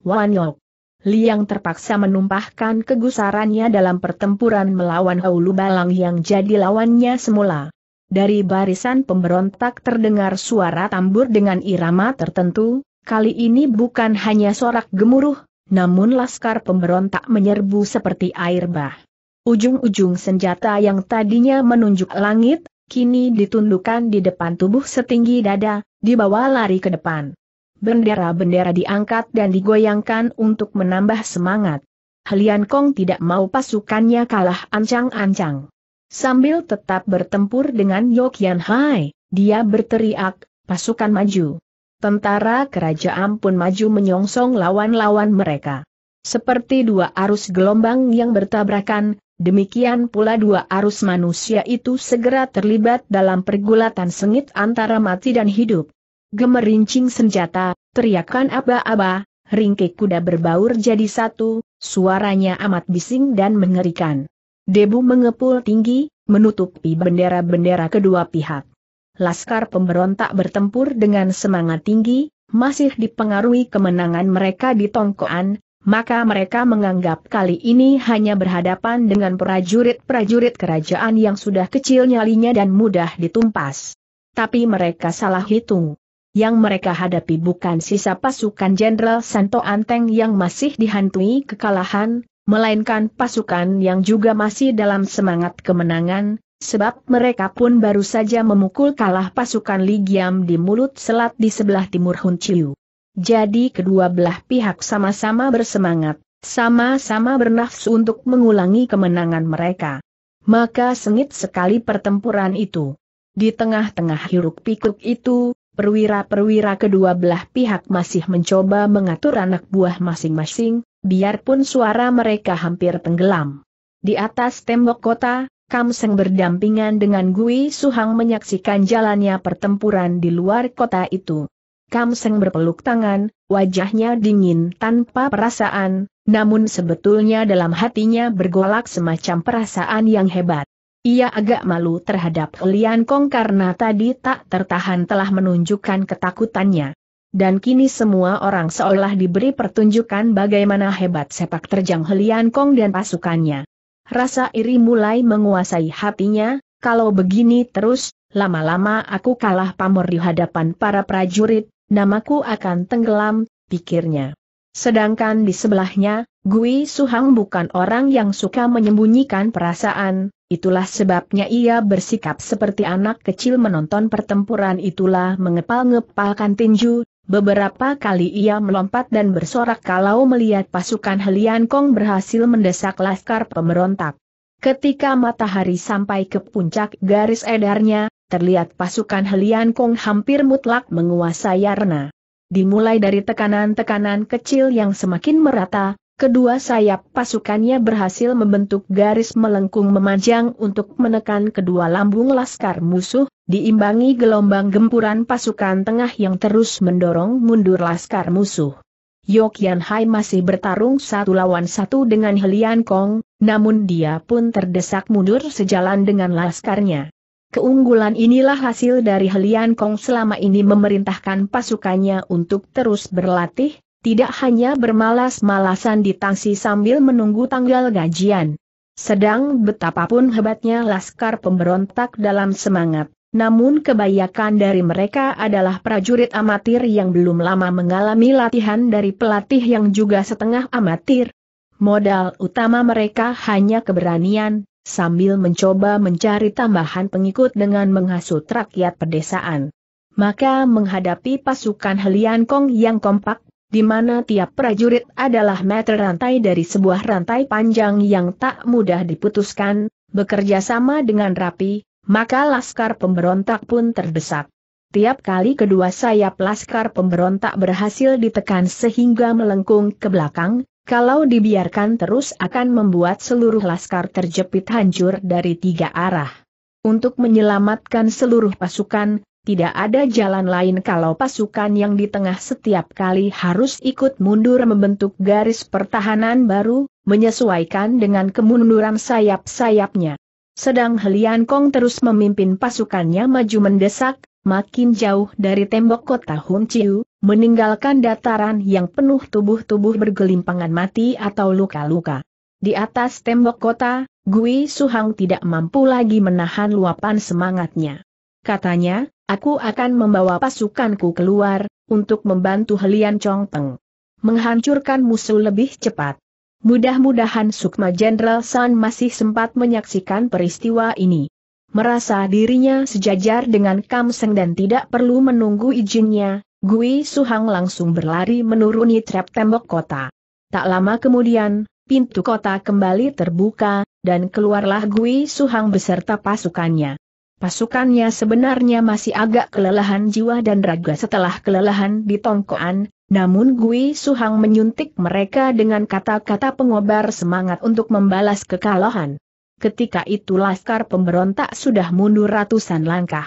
Wan Yok. Liang terpaksa menumpahkan kegusarannya dalam pertempuran melawan Haulu Balang yang jadi lawannya semula. Dari barisan pemberontak terdengar suara tambur dengan irama tertentu, kali ini bukan hanya sorak gemuruh, namun laskar pemberontak menyerbu seperti air bah. Ujung-ujung senjata yang tadinya menunjuk langit, kini ditundukkan di depan tubuh setinggi dada, dibawa lari ke depan. Bendera-bendera diangkat dan digoyangkan untuk menambah semangat. Helian Kong tidak mau pasukannya kalah ancang-ancang. Sambil tetap bertempur dengan Yokian Hai, dia berteriak, pasukan maju. Tentara kerajaan pun maju menyongsong lawan-lawan mereka. Seperti dua arus gelombang yang bertabrakan, Demikian pula dua arus manusia itu segera terlibat dalam pergulatan sengit antara mati dan hidup. Gemerincing senjata, teriakan aba-aba, ringkik kuda berbaur jadi satu, suaranya amat bising dan mengerikan. Debu mengepul tinggi, menutupi bendera-bendera kedua pihak. Laskar pemberontak bertempur dengan semangat tinggi, masih dipengaruhi kemenangan mereka di Tongkoan, maka mereka menganggap kali ini hanya berhadapan dengan prajurit-prajurit kerajaan yang sudah kecil nyalinya dan mudah ditumpas. Tapi mereka salah hitung. Yang mereka hadapi bukan sisa pasukan Jenderal Santo Anteng yang masih dihantui kekalahan, melainkan pasukan yang juga masih dalam semangat kemenangan, sebab mereka pun baru saja memukul kalah pasukan Ligiam di mulut selat di sebelah timur Hunciu. Jadi kedua belah pihak sama-sama bersemangat, sama-sama bernafsu untuk mengulangi kemenangan mereka. Maka sengit sekali pertempuran itu. Di tengah-tengah hiruk pikuk itu, perwira-perwira kedua belah pihak masih mencoba mengatur anak buah masing-masing, biarpun suara mereka hampir tenggelam. Di atas tembok kota, Kamseng berdampingan dengan Gui Suhang menyaksikan jalannya pertempuran di luar kota itu. Kamseng berpeluk tangan, wajahnya dingin tanpa perasaan, namun sebetulnya dalam hatinya bergolak semacam perasaan yang hebat. Ia agak malu terhadap Lian Kong karena tadi tak tertahan telah menunjukkan ketakutannya. Dan kini semua orang seolah diberi pertunjukan bagaimana hebat sepak terjang Lian Kong dan pasukannya. Rasa iri mulai menguasai hatinya, kalau begini terus, lama-lama aku kalah pamor di hadapan para prajurit, namaku akan tenggelam, pikirnya. Sedangkan di sebelahnya, Gui Suhang bukan orang yang suka menyembunyikan perasaan, itulah sebabnya ia bersikap seperti anak kecil menonton pertempuran itulah mengepal-ngepalkan tinju, beberapa kali ia melompat dan bersorak kalau melihat pasukan Helian Kong berhasil mendesak laskar pemberontak. Ketika matahari sampai ke puncak garis edarnya, terlihat pasukan Helian Kong hampir mutlak menguasai arena. Dimulai dari tekanan-tekanan kecil yang semakin merata, kedua sayap pasukannya berhasil membentuk garis melengkung memanjang untuk menekan kedua lambung laskar musuh, diimbangi gelombang gempuran pasukan tengah yang terus mendorong mundur laskar musuh. Yok Hai masih bertarung satu lawan satu dengan Helian Kong, namun dia pun terdesak mundur sejalan dengan laskarnya. Keunggulan inilah hasil dari Helian Kong selama ini memerintahkan pasukannya untuk terus berlatih, tidak hanya bermalas-malasan di tangsi sambil menunggu tanggal gajian. Sedang betapapun hebatnya laskar pemberontak dalam semangat, namun kebanyakan dari mereka adalah prajurit amatir yang belum lama mengalami latihan dari pelatih yang juga setengah amatir. Modal utama mereka hanya keberanian, sambil mencoba mencari tambahan pengikut dengan menghasut rakyat pedesaan. Maka menghadapi pasukan Helian Kong yang kompak, di mana tiap prajurit adalah meter rantai dari sebuah rantai panjang yang tak mudah diputuskan, bekerja sama dengan rapi, maka laskar pemberontak pun terdesak. Tiap kali kedua sayap laskar pemberontak berhasil ditekan sehingga melengkung ke belakang, kalau dibiarkan terus akan membuat seluruh laskar terjepit hancur dari tiga arah. Untuk menyelamatkan seluruh pasukan, tidak ada jalan lain kalau pasukan yang di tengah setiap kali harus ikut mundur membentuk garis pertahanan baru, menyesuaikan dengan kemunduran sayap-sayapnya. Sedang Helian Kong terus memimpin pasukannya maju mendesak, makin jauh dari tembok kota Hun Chiu, meninggalkan dataran yang penuh tubuh-tubuh bergelimpangan mati atau luka-luka. Di atas tembok kota, Gui Suhang tidak mampu lagi menahan luapan semangatnya. Katanya, aku akan membawa pasukanku keluar, untuk membantu Helian Peng. Menghancurkan musuh lebih cepat. Mudah-mudahan Sukma Jenderal San masih sempat menyaksikan peristiwa ini. Merasa dirinya sejajar dengan Kam Kamseng dan tidak perlu menunggu izinnya, Gui Suhang langsung berlari menuruni trap tembok kota. Tak lama kemudian, pintu kota kembali terbuka, dan keluarlah Gui Suhang beserta pasukannya. Pasukannya sebenarnya masih agak kelelahan jiwa dan raga setelah kelelahan di tongkoan, namun Gui Suhang menyuntik mereka dengan kata-kata pengobar semangat untuk membalas kekalahan ketika itu laskar pemberontak sudah mundur ratusan langkah.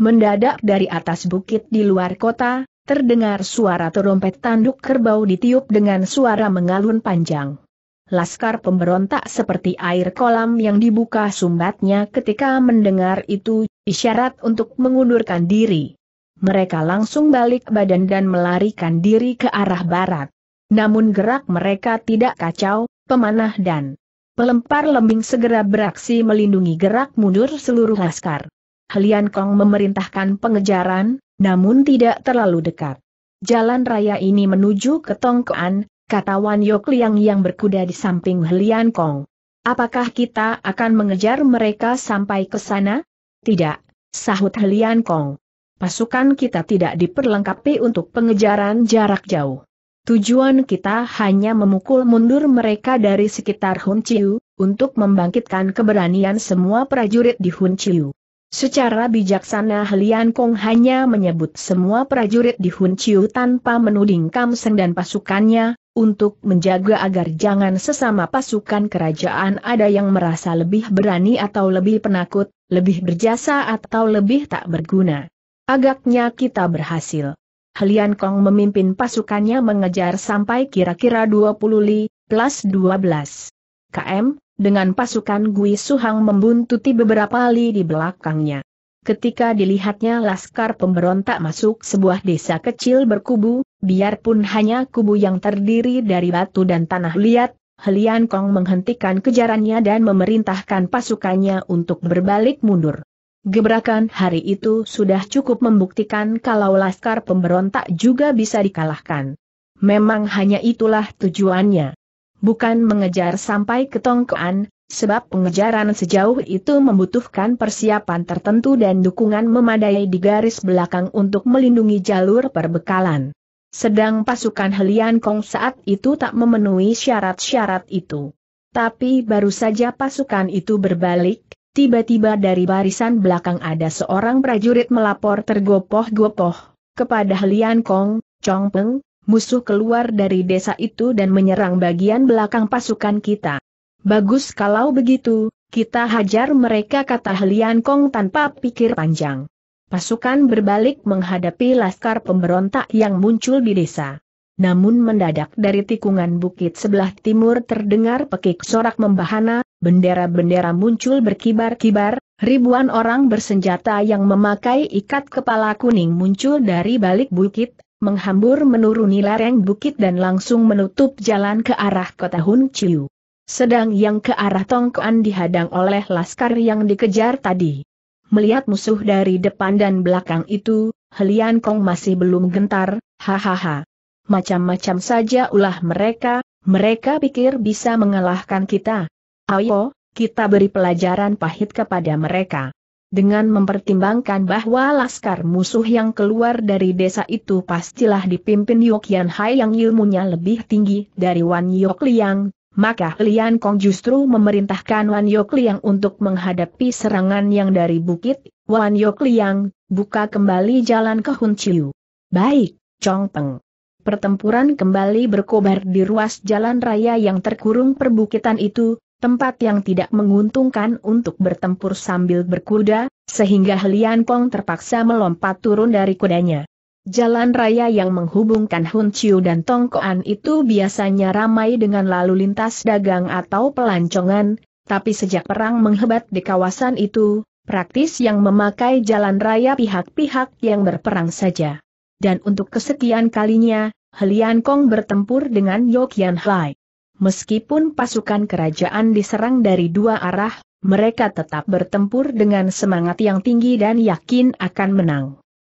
Mendadak dari atas bukit di luar kota, terdengar suara terompet tanduk kerbau ditiup dengan suara mengalun panjang. Laskar pemberontak seperti air kolam yang dibuka sumbatnya ketika mendengar itu, isyarat untuk mengundurkan diri. Mereka langsung balik badan dan melarikan diri ke arah barat. Namun gerak mereka tidak kacau, pemanah dan Pelempar lembing segera beraksi melindungi gerak mundur seluruh laskar. Helian Kong memerintahkan pengejaran, namun tidak terlalu dekat. Jalan raya ini menuju ke Tongkoan, kata Wan Yok Liang yang berkuda di samping Helian Kong. Apakah kita akan mengejar mereka sampai ke sana? Tidak, sahut Helian Kong. Pasukan kita tidak diperlengkapi untuk pengejaran jarak jauh. Tujuan kita hanya memukul mundur mereka dari sekitar Hun Chiu, untuk membangkitkan keberanian semua prajurit di Hun Chiu. Secara bijaksana Helian Kong hanya menyebut semua prajurit di Hun Chiu tanpa menuding Kam Seng dan pasukannya, untuk menjaga agar jangan sesama pasukan kerajaan ada yang merasa lebih berani atau lebih penakut, lebih berjasa atau lebih tak berguna. Agaknya kita berhasil. Helian Kong memimpin pasukannya mengejar sampai kira-kira 20 li, plus 12 km, dengan pasukan Gui Suhang membuntuti beberapa li di belakangnya. Ketika dilihatnya laskar pemberontak masuk sebuah desa kecil berkubu, biarpun hanya kubu yang terdiri dari batu dan tanah liat, Helian Kong menghentikan kejarannya dan memerintahkan pasukannya untuk berbalik mundur. Gebrakan hari itu sudah cukup membuktikan kalau laskar pemberontak juga bisa dikalahkan. Memang hanya itulah tujuannya. Bukan mengejar sampai ke tongkoan, sebab pengejaran sejauh itu membutuhkan persiapan tertentu dan dukungan memadai di garis belakang untuk melindungi jalur perbekalan. Sedang pasukan Helian Kong saat itu tak memenuhi syarat-syarat itu. Tapi baru saja pasukan itu berbalik, Tiba-tiba dari barisan belakang ada seorang prajurit melapor tergopoh-gopoh, kepada Lian Kong, Chong Peng, musuh keluar dari desa itu dan menyerang bagian belakang pasukan kita. Bagus kalau begitu, kita hajar mereka kata Lian Kong tanpa pikir panjang. Pasukan berbalik menghadapi laskar pemberontak yang muncul di desa. Namun mendadak dari tikungan bukit sebelah timur terdengar pekik sorak membahana, Bendera-bendera muncul berkibar-kibar, ribuan orang bersenjata yang memakai ikat kepala kuning muncul dari balik bukit, menghambur menuruni lereng bukit dan langsung menutup jalan ke arah kota Hun Chiu. Sedang yang ke arah Tongkoan dihadang oleh laskar yang dikejar tadi. Melihat musuh dari depan dan belakang itu, Helian Kong masih belum gentar, hahaha. Macam-macam saja ulah mereka, mereka pikir bisa mengalahkan kita, Ayo, kita beri pelajaran pahit kepada mereka. Dengan mempertimbangkan bahwa laskar musuh yang keluar dari desa itu pastilah dipimpin Yokian Hai yang ilmunya lebih tinggi dari Wan Yok Liang, maka Lian Kong justru memerintahkan Wan Yok Liang untuk menghadapi serangan yang dari bukit, Wan Yok Liang, buka kembali jalan ke Hun Chiu. Baik, Chong Peng. Pertempuran kembali berkobar di ruas jalan raya yang terkurung perbukitan itu, tempat yang tidak menguntungkan untuk bertempur sambil berkuda, sehingga Lian Kong terpaksa melompat turun dari kudanya. Jalan raya yang menghubungkan Hun Chiu dan Tongkoan itu biasanya ramai dengan lalu lintas dagang atau pelancongan, tapi sejak perang menghebat di kawasan itu, praktis yang memakai jalan raya pihak-pihak yang berperang saja. Dan untuk kesekian kalinya, Helian Kong bertempur dengan Yokian Hai. Meskipun pasukan kerajaan diserang dari dua arah, mereka tetap bertempur dengan semangat yang tinggi dan yakin akan menang.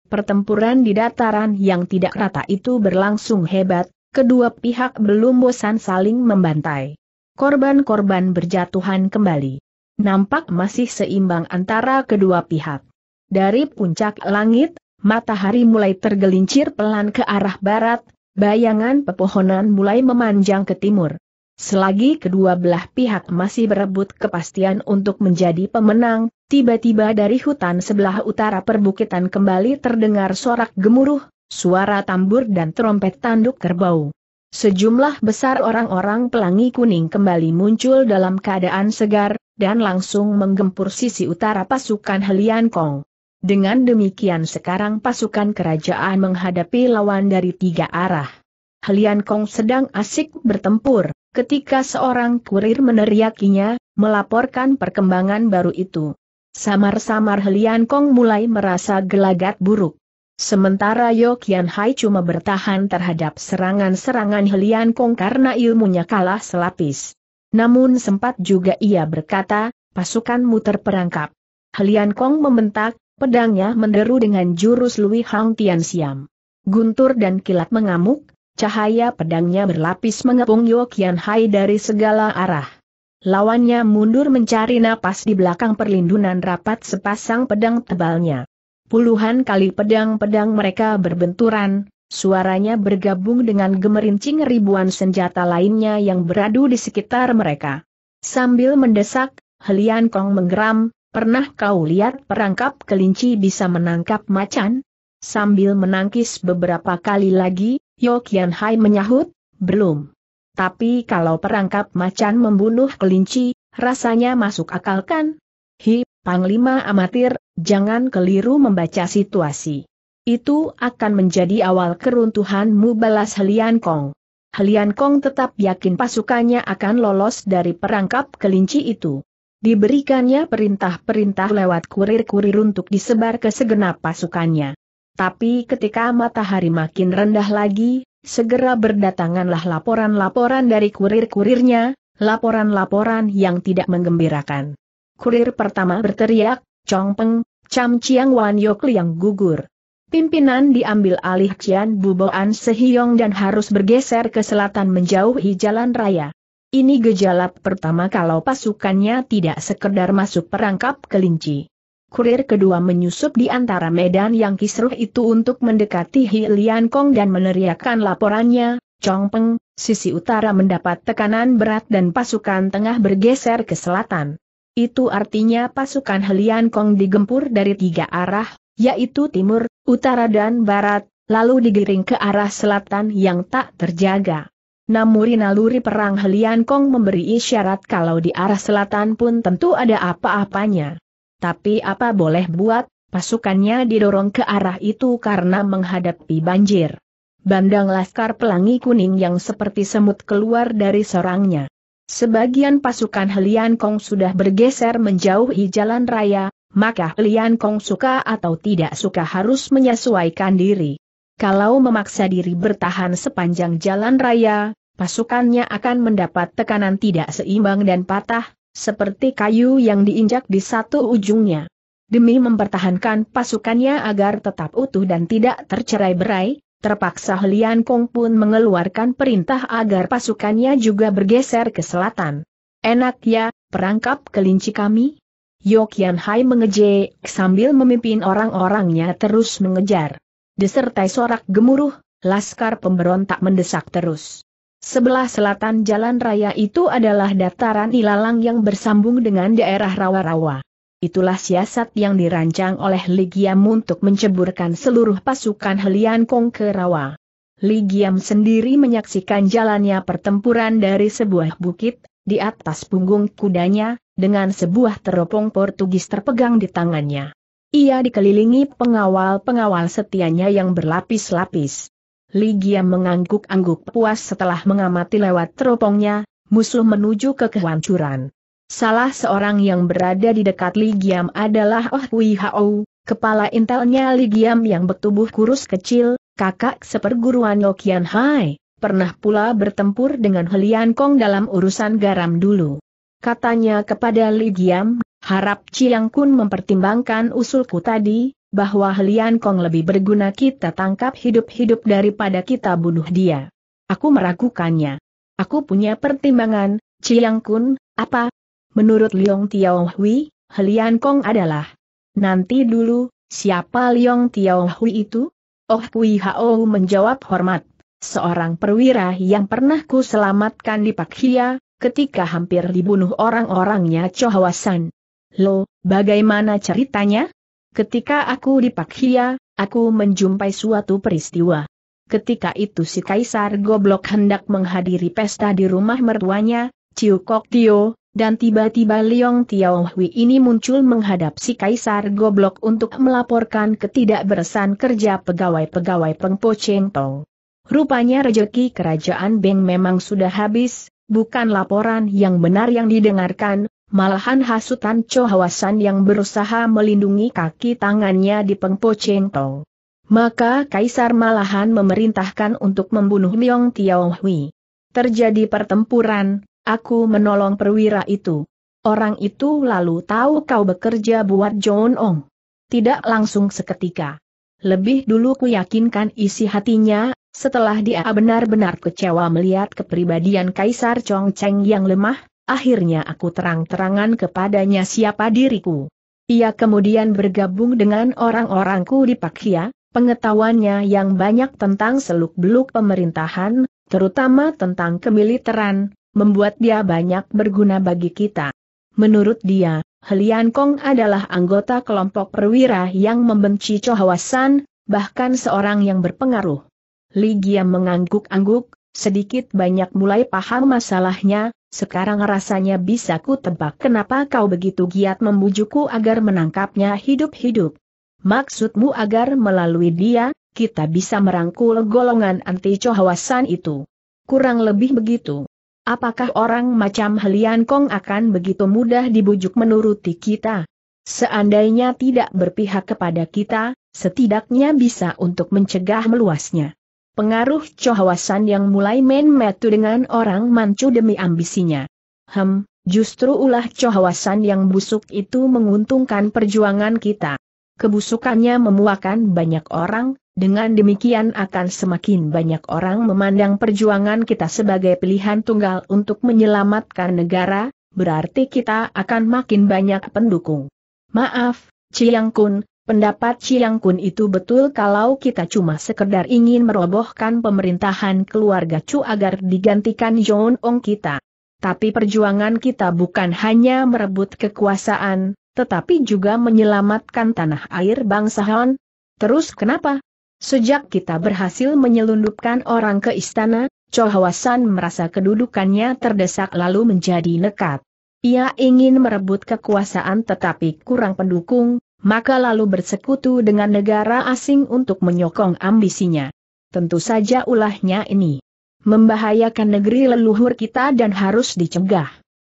Pertempuran di dataran yang tidak rata itu berlangsung hebat, kedua pihak belum bosan saling membantai. Korban-korban berjatuhan kembali. Nampak masih seimbang antara kedua pihak. Dari puncak langit, matahari mulai tergelincir pelan ke arah barat, bayangan pepohonan mulai memanjang ke timur. Selagi kedua belah pihak masih berebut kepastian untuk menjadi pemenang, tiba-tiba dari hutan sebelah utara perbukitan kembali terdengar sorak gemuruh, suara tambur dan trompet tanduk kerbau. Sejumlah besar orang-orang pelangi kuning kembali muncul dalam keadaan segar, dan langsung menggempur sisi utara pasukan Helian Kong. Dengan demikian sekarang pasukan kerajaan menghadapi lawan dari tiga arah. Helian Kong sedang asik bertempur ketika seorang kurir meneriakinya, melaporkan perkembangan baru itu. Samar-samar Helian Kong mulai merasa gelagat buruk. Sementara Yok Yan Hai cuma bertahan terhadap serangan-serangan Helian Kong karena ilmunya kalah selapis. Namun sempat juga ia berkata, pasukanmu terperangkap. Helian Kong membentak, pedangnya menderu dengan jurus Lui Hang Tian Siam. Guntur dan kilat mengamuk, Cahaya pedangnya berlapis mengepung Yokian Hai dari segala arah. Lawannya mundur mencari napas di belakang perlindungan rapat sepasang pedang tebalnya. Puluhan kali pedang-pedang mereka berbenturan, suaranya bergabung dengan gemerincing ribuan senjata lainnya yang beradu di sekitar mereka. Sambil mendesak, Helian Kong menggeram, pernah kau lihat perangkap kelinci bisa menangkap macan? Sambil menangkis beberapa kali lagi, Yokian Hai menyahut, belum. Tapi kalau perangkap macan membunuh kelinci, rasanya masuk akal kan? Hi, Panglima amatir, jangan keliru membaca situasi. Itu akan menjadi awal keruntuhanmu balas Helian Kong. Helian Kong tetap yakin pasukannya akan lolos dari perangkap kelinci itu. Diberikannya perintah-perintah lewat kurir-kurir untuk disebar ke segenap pasukannya. Tapi ketika matahari makin rendah lagi, segera berdatanganlah laporan-laporan dari kurir-kurirnya, laporan-laporan yang tidak menggembirakan. Kurir pertama berteriak, peng, Cham Chiang Wan Yok Liang gugur. Pimpinan diambil alih Cian Buboan sehiong dan harus bergeser ke selatan menjauhi jalan raya. Ini gejala pertama kalau pasukannya tidak sekedar masuk perangkap kelinci kurir kedua menyusup di antara medan yang kisruh itu untuk mendekati Hilian Kong dan meneriakkan laporannya, Chong Peng, sisi utara mendapat tekanan berat dan pasukan tengah bergeser ke selatan. Itu artinya pasukan Hilian Kong digempur dari tiga arah, yaitu timur, utara dan barat, lalu digiring ke arah selatan yang tak terjaga. Namuri naluri perang Helian Kong memberi isyarat kalau di arah selatan pun tentu ada apa-apanya. Tapi apa boleh buat, pasukannya didorong ke arah itu karena menghadapi banjir. Bandang laskar pelangi kuning yang seperti semut keluar dari serangnya. Sebagian pasukan Helian Kong sudah bergeser menjauhi jalan raya, maka Helian Kong suka atau tidak suka harus menyesuaikan diri. Kalau memaksa diri bertahan sepanjang jalan raya, pasukannya akan mendapat tekanan tidak seimbang dan patah, seperti kayu yang diinjak di satu ujungnya. Demi mempertahankan pasukannya agar tetap utuh dan tidak tercerai-berai, terpaksa Lian Kong pun mengeluarkan perintah agar pasukannya juga bergeser ke selatan. Enak ya, perangkap kelinci kami? Yokian Hai mengejek sambil memimpin orang-orangnya terus mengejar. Disertai sorak gemuruh, laskar pemberontak mendesak terus. Sebelah selatan jalan raya itu adalah dataran ilalang yang bersambung dengan daerah rawa-rawa. Itulah siasat yang dirancang oleh Ligiam untuk menceburkan seluruh pasukan Helian Kong ke rawa. Ligiam sendiri menyaksikan jalannya pertempuran dari sebuah bukit, di atas punggung kudanya, dengan sebuah teropong Portugis terpegang di tangannya. Ia dikelilingi pengawal-pengawal setianya yang berlapis-lapis. Ligia mengangguk-angguk puas setelah mengamati lewat teropongnya, musuh menuju ke kehancuran. Salah seorang yang berada di dekat Ligiam adalah Oh Hui Hao, kepala intelnya Ligiam yang bertubuh kurus kecil, kakak seperguruan Lokian Hai, pernah pula bertempur dengan Helian Kong dalam urusan garam dulu. Katanya kepada Ligiam, harap Chiang Kun mempertimbangkan usulku tadi, bahwa Lian Kong lebih berguna kita tangkap hidup-hidup daripada kita bunuh dia. Aku meragukannya. Aku punya pertimbangan, Chiang Kun, apa? Menurut Liong Tiao Hui, Lian Kong adalah. Nanti dulu, siapa Liong Tiao Hui itu? Oh Kui Hao menjawab hormat. Seorang perwira yang pernah ku selamatkan di Pak Hia, ketika hampir dibunuh orang-orangnya Chohawasan. Lo, bagaimana ceritanya? Ketika aku di Pakhia, aku menjumpai suatu peristiwa. Ketika itu si Kaisar Goblok hendak menghadiri pesta di rumah mertuanya, Ciu Kok Tio, dan tiba-tiba Liong Tiao Hui ini muncul menghadap si Kaisar Goblok untuk melaporkan ketidakberesan kerja pegawai-pegawai Pengpo Cheng Tong. Rupanya rejeki kerajaan Beng memang sudah habis, bukan laporan yang benar yang didengarkan, Malahan hasutan Cho yang berusaha melindungi kaki tangannya di Pengpo Cheng Maka Kaisar malahan memerintahkan untuk membunuh Myong Tiao Hui. Terjadi pertempuran, aku menolong perwira itu. Orang itu lalu tahu kau bekerja buat John Ong. Tidak langsung seketika. Lebih dulu ku yakinkan isi hatinya, setelah dia benar-benar kecewa melihat kepribadian Kaisar Chong Cheng yang lemah, Akhirnya aku terang-terangan kepadanya siapa diriku. Ia kemudian bergabung dengan orang-orangku di Pakia, pengetahuannya yang banyak tentang seluk-beluk pemerintahan, terutama tentang kemiliteran, membuat dia banyak berguna bagi kita. Menurut dia, Helian Kong adalah anggota kelompok perwira yang membenci Chohawasan, bahkan seorang yang berpengaruh. Ligia mengangguk-angguk, sedikit banyak mulai paham masalahnya, sekarang rasanya bisa ku tebak kenapa kau begitu giat membujukku agar menangkapnya hidup-hidup. Maksudmu agar melalui dia, kita bisa merangkul golongan anti cohawasan itu. Kurang lebih begitu. Apakah orang macam Helian Kong akan begitu mudah dibujuk menuruti kita? Seandainya tidak berpihak kepada kita, setidaknya bisa untuk mencegah meluasnya. Pengaruh Chohawasan yang mulai main metu dengan orang mancu demi ambisinya. Hem, justru ulah Chohawasan yang busuk itu menguntungkan perjuangan kita. Kebusukannya memuakan banyak orang, dengan demikian akan semakin banyak orang memandang perjuangan kita sebagai pilihan tunggal untuk menyelamatkan negara, berarti kita akan makin banyak pendukung. Maaf, Ciyang Kun, Pendapat Chiang Kun itu betul kalau kita cuma sekedar ingin merobohkan pemerintahan keluarga Chu agar digantikan John Ong kita. Tapi perjuangan kita bukan hanya merebut kekuasaan, tetapi juga menyelamatkan tanah air bangsa Han. Terus kenapa? Sejak kita berhasil menyelundupkan orang ke istana, Chohawasan merasa kedudukannya terdesak lalu menjadi nekat. Ia ingin merebut kekuasaan tetapi kurang pendukung, maka lalu bersekutu dengan negara asing untuk menyokong ambisinya. Tentu saja ulahnya ini membahayakan negeri leluhur kita dan harus dicegah.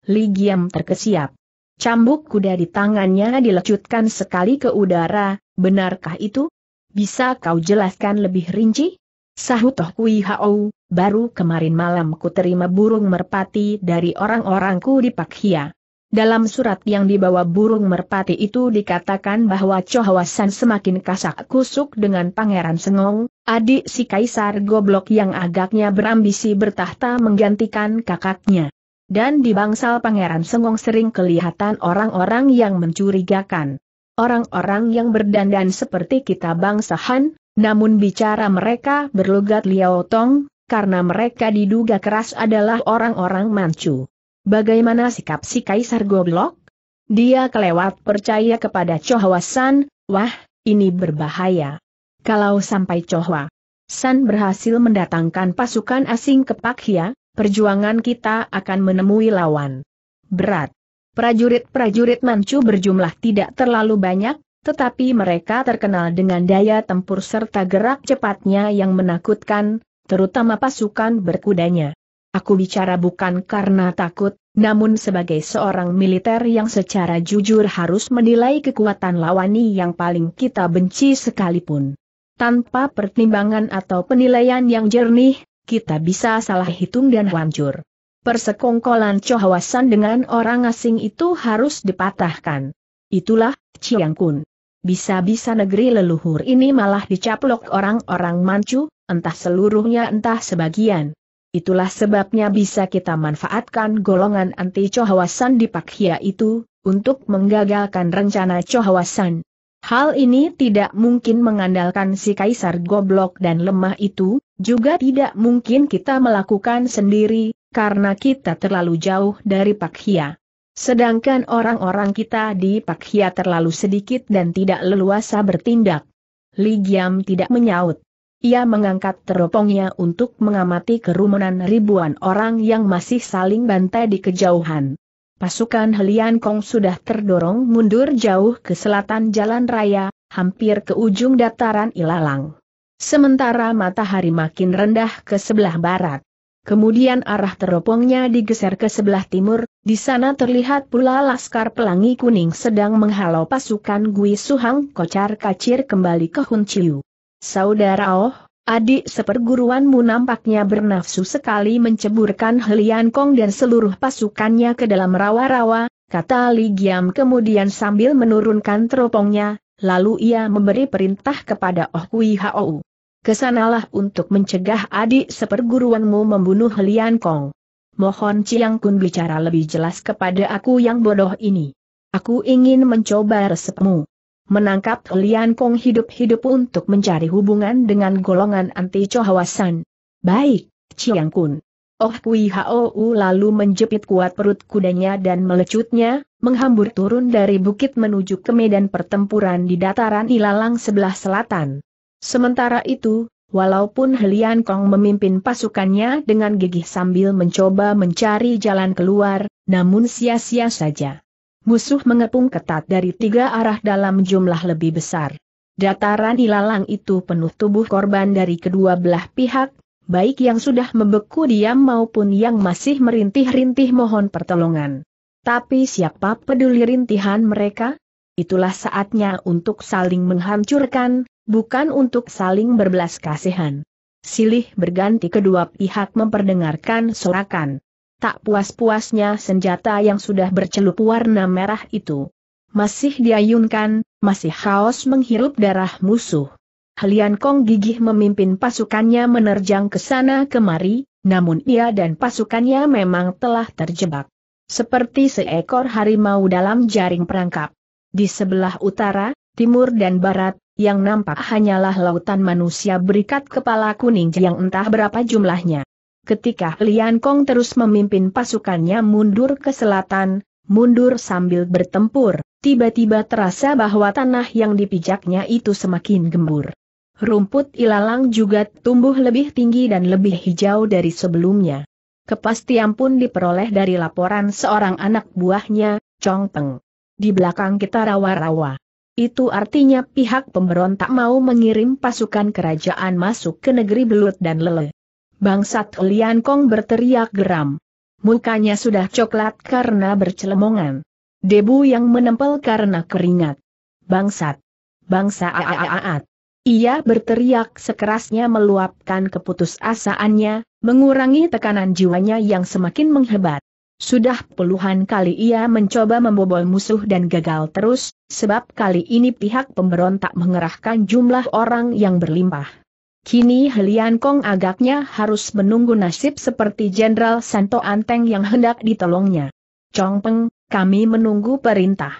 Ligiam terkesiap. Cambuk kuda di tangannya dilecutkan sekali ke udara, benarkah itu? Bisa kau jelaskan lebih rinci? Sahut Kui Hao, baru kemarin malam ku terima burung merpati dari orang-orangku di Pakhia. Dalam surat yang dibawa burung merpati itu dikatakan bahwa Chohawasan semakin kasak kusuk dengan Pangeran Sengong, adik si Kaisar Goblok yang agaknya berambisi bertahta menggantikan kakaknya. Dan di bangsal Pangeran Sengong sering kelihatan orang-orang yang mencurigakan. Orang-orang yang berdandan seperti kita bangsahan, namun bicara mereka berlogat Tong, karena mereka diduga keras adalah orang-orang mancu. Bagaimana sikap si Kaisar Goblok? Dia kelewat percaya kepada Chohwa wah, ini berbahaya. Kalau sampai Chohwa San berhasil mendatangkan pasukan asing ke Pakhia, perjuangan kita akan menemui lawan. Berat. Prajurit-prajurit Manchu berjumlah tidak terlalu banyak, tetapi mereka terkenal dengan daya tempur serta gerak cepatnya yang menakutkan, terutama pasukan berkudanya. Aku bicara bukan karena takut, namun sebagai seorang militer yang secara jujur harus menilai kekuatan lawani yang paling kita benci sekalipun. Tanpa pertimbangan atau penilaian yang jernih, kita bisa salah hitung dan hancur. Persekongkolan cohawasan dengan orang asing itu harus dipatahkan. Itulah, Chiang Kun. Bisa-bisa negeri leluhur ini malah dicaplok orang-orang mancu, entah seluruhnya entah sebagian. Itulah sebabnya bisa kita manfaatkan golongan anti Chohawasan di Pakhia itu, untuk menggagalkan rencana Chohawasan. Hal ini tidak mungkin mengandalkan si kaisar goblok dan lemah itu, juga tidak mungkin kita melakukan sendiri, karena kita terlalu jauh dari Pakhia. Sedangkan orang-orang kita di Pakhia terlalu sedikit dan tidak leluasa bertindak. Ligiam tidak menyaut. Ia mengangkat teropongnya untuk mengamati kerumunan ribuan orang yang masih saling bantai di kejauhan. Pasukan Helian Kong sudah terdorong mundur jauh ke selatan jalan raya, hampir ke ujung dataran Ilalang. Sementara matahari makin rendah ke sebelah barat. Kemudian arah teropongnya digeser ke sebelah timur, di sana terlihat pula laskar pelangi kuning sedang menghalau pasukan Gui Suhang kocar kacir kembali ke Hun Chiu. Saudara Oh, adik seperguruanmu nampaknya bernafsu sekali menceburkan Helian Kong dan seluruh pasukannya ke dalam rawa-rawa, kata Li Giam kemudian sambil menurunkan teropongnya, lalu ia memberi perintah kepada Oh Kui Hou. Kesanalah untuk mencegah adik seperguruanmu membunuh Helian Kong. Mohon Ciang Kun bicara lebih jelas kepada aku yang bodoh ini. Aku ingin mencoba resepmu menangkap Lian Kong hidup-hidup untuk mencari hubungan dengan golongan anti Chohawasan. Baik, Chiang Kun. Oh Kui Hou lalu menjepit kuat perut kudanya dan melecutnya, menghambur turun dari bukit menuju ke medan pertempuran di dataran Ilalang sebelah selatan. Sementara itu, walaupun Helian Kong memimpin pasukannya dengan gigih sambil mencoba mencari jalan keluar, namun sia-sia saja. Musuh mengepung ketat dari tiga arah dalam jumlah lebih besar. Dataran ilalang itu penuh tubuh korban dari kedua belah pihak, baik yang sudah membeku diam maupun yang masih merintih-rintih mohon pertolongan. Tapi siapa peduli rintihan mereka? Itulah saatnya untuk saling menghancurkan, bukan untuk saling berbelas kasihan. Silih berganti kedua pihak memperdengarkan sorakan tak puas-puasnya senjata yang sudah bercelup warna merah itu. Masih diayunkan, masih haus menghirup darah musuh. Helian Kong gigih memimpin pasukannya menerjang ke sana kemari, namun ia dan pasukannya memang telah terjebak. Seperti seekor harimau dalam jaring perangkap. Di sebelah utara, timur dan barat, yang nampak hanyalah lautan manusia berikat kepala kuning yang entah berapa jumlahnya. Ketika Lian Kong terus memimpin pasukannya mundur ke selatan, mundur sambil bertempur, tiba-tiba terasa bahwa tanah yang dipijaknya itu semakin gembur. Rumput ilalang juga tumbuh lebih tinggi dan lebih hijau dari sebelumnya. Kepastian pun diperoleh dari laporan seorang anak buahnya, Chong Peng. Di belakang kita rawa-rawa. Itu artinya pihak pemberontak mau mengirim pasukan kerajaan masuk ke negeri Belut dan Lele bangsat Lian Kong berteriak geram. Mukanya sudah coklat karena bercelemongan. Debu yang menempel karena keringat. Bangsat. Bangsa aaaat. Ia berteriak sekerasnya meluapkan keputusasaannya, mengurangi tekanan jiwanya yang semakin menghebat. Sudah puluhan kali ia mencoba membobol musuh dan gagal terus, sebab kali ini pihak pemberontak mengerahkan jumlah orang yang berlimpah. Kini Helian Kong agaknya harus menunggu nasib seperti Jenderal Santo Anteng yang hendak ditolongnya. Chong Peng, kami menunggu perintah.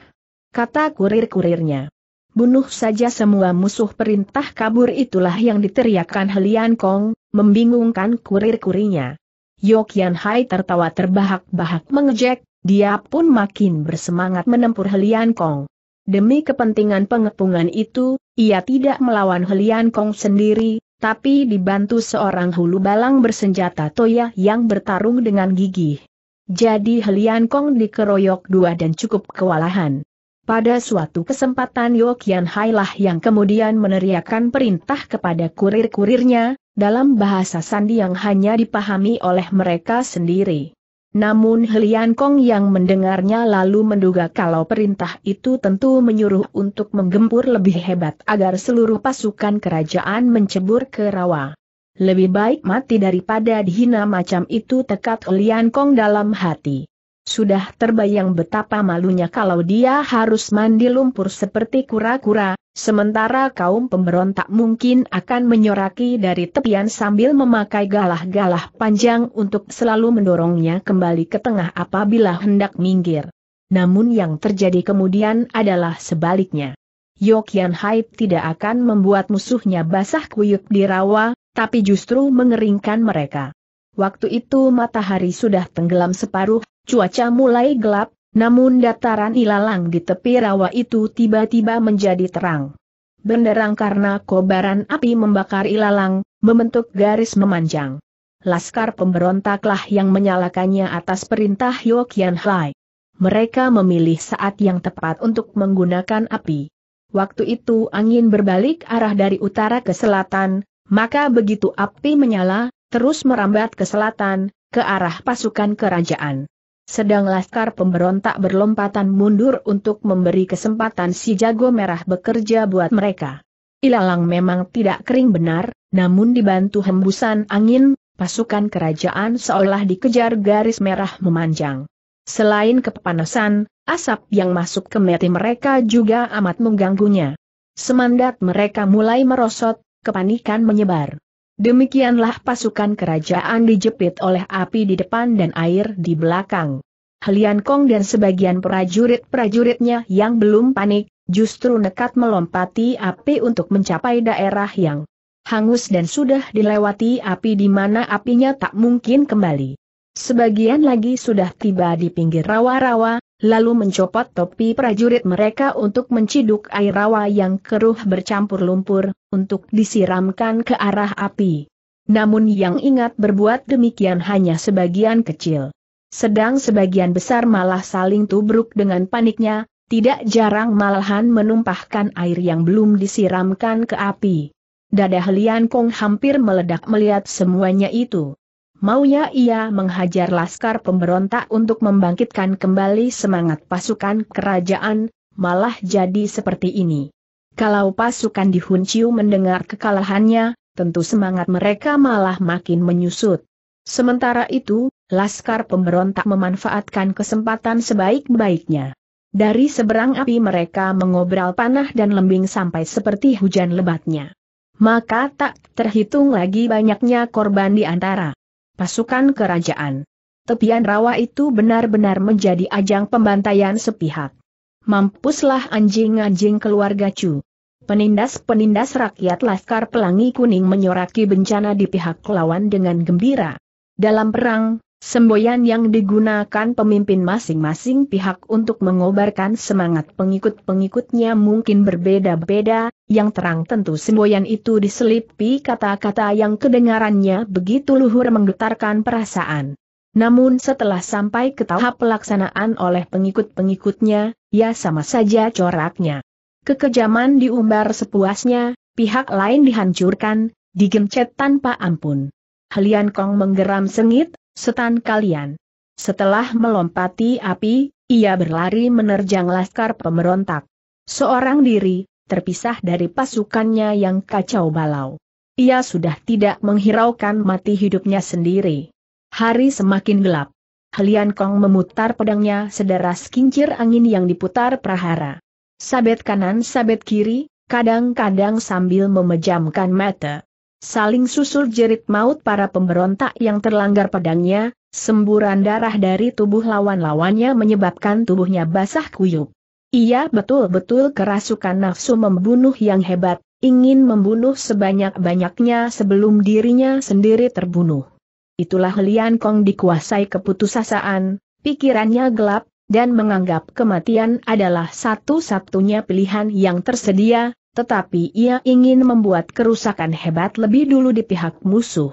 Kata kurir-kurirnya. Bunuh saja semua musuh perintah kabur itulah yang diteriakkan Helian Kong, membingungkan kurir-kurinya. Yok Hai tertawa terbahak-bahak mengejek, dia pun makin bersemangat menempuh Helian Kong. Demi kepentingan pengepungan itu, ia tidak melawan Helian Kong sendiri, tapi dibantu seorang hulu balang bersenjata Toya yang bertarung dengan gigih. Jadi Helian Kong dikeroyok dua dan cukup kewalahan. Pada suatu kesempatan Yokian Hailah yang kemudian meneriakkan perintah kepada kurir-kurirnya, dalam bahasa sandi yang hanya dipahami oleh mereka sendiri. Namun Helian Kong yang mendengarnya lalu menduga kalau perintah itu tentu menyuruh untuk menggempur lebih hebat agar seluruh pasukan kerajaan mencebur ke rawa. Lebih baik mati daripada dihina macam itu tekat Helian Kong dalam hati. Sudah terbayang betapa malunya kalau dia harus mandi lumpur seperti kura-kura, Sementara kaum pemberontak mungkin akan menyoraki dari tepian sambil memakai galah-galah panjang untuk selalu mendorongnya kembali ke tengah apabila hendak minggir. Namun yang terjadi kemudian adalah sebaliknya. Yokian Hai tidak akan membuat musuhnya basah kuyuk di rawa, tapi justru mengeringkan mereka. Waktu itu matahari sudah tenggelam separuh, cuaca mulai gelap, namun dataran ilalang di tepi rawa itu tiba-tiba menjadi terang. Benderang karena kobaran api membakar ilalang, membentuk garis memanjang. Laskar pemberontaklah yang menyalakannya atas perintah Yokian Hai. Mereka memilih saat yang tepat untuk menggunakan api. Waktu itu angin berbalik arah dari utara ke selatan, maka begitu api menyala, terus merambat ke selatan, ke arah pasukan kerajaan. Sedang laskar pemberontak berlompatan mundur untuk memberi kesempatan si jago merah bekerja buat mereka. Ilalang memang tidak kering benar, namun dibantu hembusan angin, pasukan kerajaan seolah dikejar garis merah memanjang. Selain kepanasan, asap yang masuk ke meti mereka juga amat mengganggunya. Semandat mereka mulai merosot, kepanikan menyebar. Demikianlah pasukan kerajaan dijepit oleh api di depan dan air di belakang. Helian Kong dan sebagian prajurit-prajuritnya yang belum panik, justru nekat melompati api untuk mencapai daerah yang hangus dan sudah dilewati api di mana apinya tak mungkin kembali. Sebagian lagi sudah tiba di pinggir rawa-rawa, lalu mencopot topi prajurit mereka untuk menciduk air rawa yang keruh bercampur lumpur, untuk disiramkan ke arah api. Namun yang ingat berbuat demikian hanya sebagian kecil. Sedang sebagian besar malah saling tubruk dengan paniknya, tidak jarang malahan menumpahkan air yang belum disiramkan ke api. Dadah Lian Kong hampir meledak melihat semuanya itu. Maunya ia menghajar laskar pemberontak untuk membangkitkan kembali semangat pasukan kerajaan, malah jadi seperti ini. Kalau pasukan di Hunciu mendengar kekalahannya, tentu semangat mereka malah makin menyusut. Sementara itu, laskar pemberontak memanfaatkan kesempatan sebaik-baiknya. Dari seberang api mereka mengobral panah dan lembing sampai seperti hujan lebatnya. Maka tak terhitung lagi banyaknya korban di antara pasukan kerajaan. Tepian rawa itu benar-benar menjadi ajang pembantaian sepihak. Mampuslah anjing-anjing keluarga Chu. Penindas-penindas rakyat Laskar Pelangi Kuning menyoraki bencana di pihak lawan dengan gembira. Dalam perang, Semboyan yang digunakan pemimpin masing-masing pihak untuk mengobarkan semangat pengikut-pengikutnya mungkin berbeda-beda, yang terang tentu semboyan itu diselipi kata-kata yang kedengarannya begitu luhur menggetarkan perasaan. Namun setelah sampai ke tahap pelaksanaan oleh pengikut-pengikutnya, ya sama saja coraknya. Kekejaman diumbar sepuasnya, pihak lain dihancurkan, digencet tanpa ampun. Halian Kong menggeram sengit, Setan kalian. Setelah melompati api, ia berlari menerjang laskar pemberontak. Seorang diri, terpisah dari pasukannya yang kacau balau. Ia sudah tidak menghiraukan mati hidupnya sendiri. Hari semakin gelap. Helian Kong memutar pedangnya sederas kincir angin yang diputar prahara. Sabet kanan sabet kiri, kadang-kadang sambil memejamkan mata. Saling susul jerit maut para pemberontak yang terlanggar pedangnya, semburan darah dari tubuh lawan-lawannya menyebabkan tubuhnya basah kuyup. Ia betul-betul kerasukan nafsu membunuh yang hebat, ingin membunuh sebanyak-banyaknya sebelum dirinya sendiri terbunuh. Itulah Lian Kong dikuasai keputusasaan, pikirannya gelap, dan menganggap kematian adalah satu-satunya pilihan yang tersedia, tetapi ia ingin membuat kerusakan hebat lebih dulu di pihak musuh.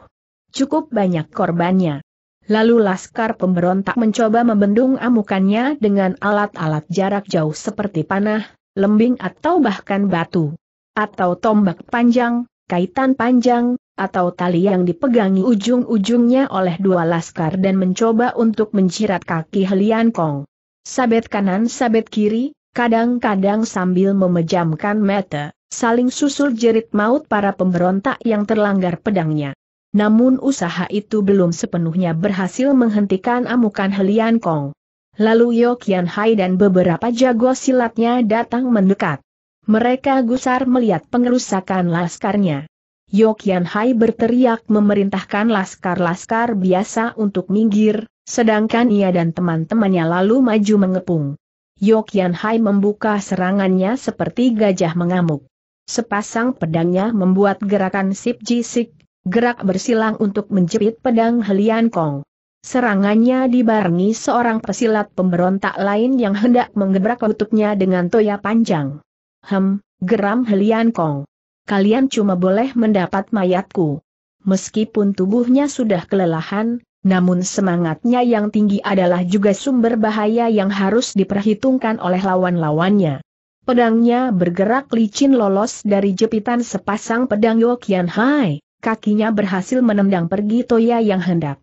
Cukup banyak korbannya. Lalu laskar pemberontak mencoba membendung amukannya dengan alat-alat jarak jauh seperti panah, lembing atau bahkan batu. Atau tombak panjang, kaitan panjang, atau tali yang dipegangi ujung-ujungnya oleh dua laskar dan mencoba untuk menjirat kaki Helian Kong. Sabet kanan sabet kiri, Kadang-kadang sambil memejamkan mata, saling susul jerit maut para pemberontak yang terlanggar pedangnya. Namun usaha itu belum sepenuhnya berhasil menghentikan amukan Helian Kong. Lalu Yokian Hai dan beberapa jago silatnya datang mendekat. Mereka gusar melihat pengerusakan laskarnya. Yokian Hai berteriak memerintahkan laskar-laskar biasa untuk minggir, sedangkan ia dan teman-temannya lalu maju mengepung. Yan Hai membuka serangannya seperti gajah mengamuk. Sepasang pedangnya membuat gerakan sip jisik, gerak bersilang untuk menjepit pedang Helian Kong. Serangannya dibarengi seorang pesilat pemberontak lain yang hendak menggebrak lututnya dengan toya panjang. Hem, geram Helian Kong. Kalian cuma boleh mendapat mayatku. Meskipun tubuhnya sudah kelelahan, namun semangatnya yang tinggi adalah juga sumber bahaya yang harus diperhitungkan oleh lawan-lawannya. Pedangnya bergerak licin lolos dari jepitan sepasang pedang Yokian Hai, kakinya berhasil menendang pergi Toya yang hendak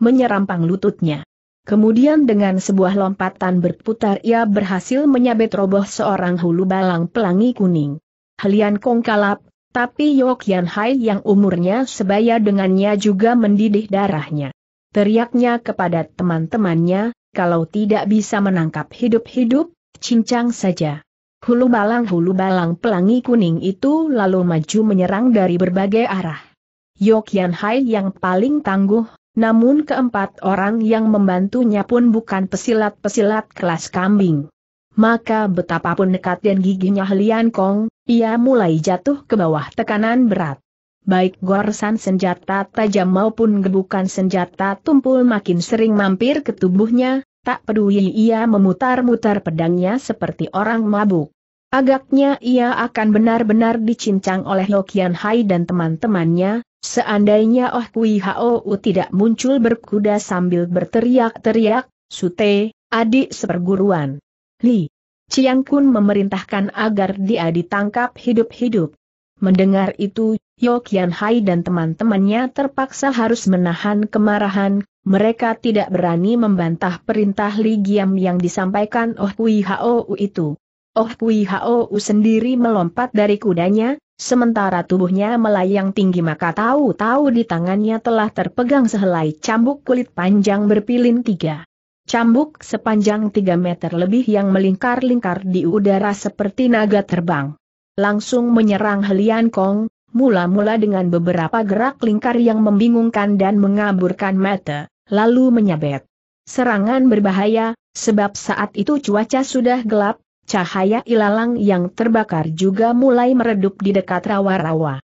menyerampang lututnya. Kemudian dengan sebuah lompatan berputar ia berhasil menyabet roboh seorang hulu balang pelangi kuning. Helian Kong kalap, tapi Yokian Hai yang umurnya sebaya dengannya juga mendidih darahnya teriaknya kepada teman-temannya, kalau tidak bisa menangkap hidup-hidup, cincang saja. Hulu balang hulu balang pelangi kuning itu lalu maju menyerang dari berbagai arah. Yokyan Hai yang paling tangguh, namun keempat orang yang membantunya pun bukan pesilat-pesilat kelas kambing. Maka betapapun nekat dan giginya Helian Kong, ia mulai jatuh ke bawah tekanan berat baik goresan senjata tajam maupun gebukan senjata tumpul makin sering mampir ke tubuhnya, tak peduli ia memutar-mutar pedangnya seperti orang mabuk. Agaknya ia akan benar-benar dicincang oleh Lokian Hai dan teman-temannya, seandainya Oh Kui Hao tidak muncul berkuda sambil berteriak-teriak, Sute, adik seperguruan. Li, Chiang Kun memerintahkan agar dia ditangkap hidup-hidup. Mendengar itu, Yo Hai dan teman-temannya terpaksa harus menahan kemarahan, mereka tidak berani membantah perintah Li Giam yang disampaikan Oh Kui Hou itu. Oh Kui Hou sendiri melompat dari kudanya, sementara tubuhnya melayang tinggi maka tahu-tahu di tangannya telah terpegang sehelai cambuk kulit panjang berpilin tiga. Cambuk sepanjang tiga meter lebih yang melingkar-lingkar di udara seperti naga terbang langsung menyerang Helian Kong, mula-mula dengan beberapa gerak lingkar yang membingungkan dan mengaburkan mata, lalu menyabet. Serangan berbahaya, sebab saat itu cuaca sudah gelap, cahaya ilalang yang terbakar juga mulai meredup di dekat rawa-rawa.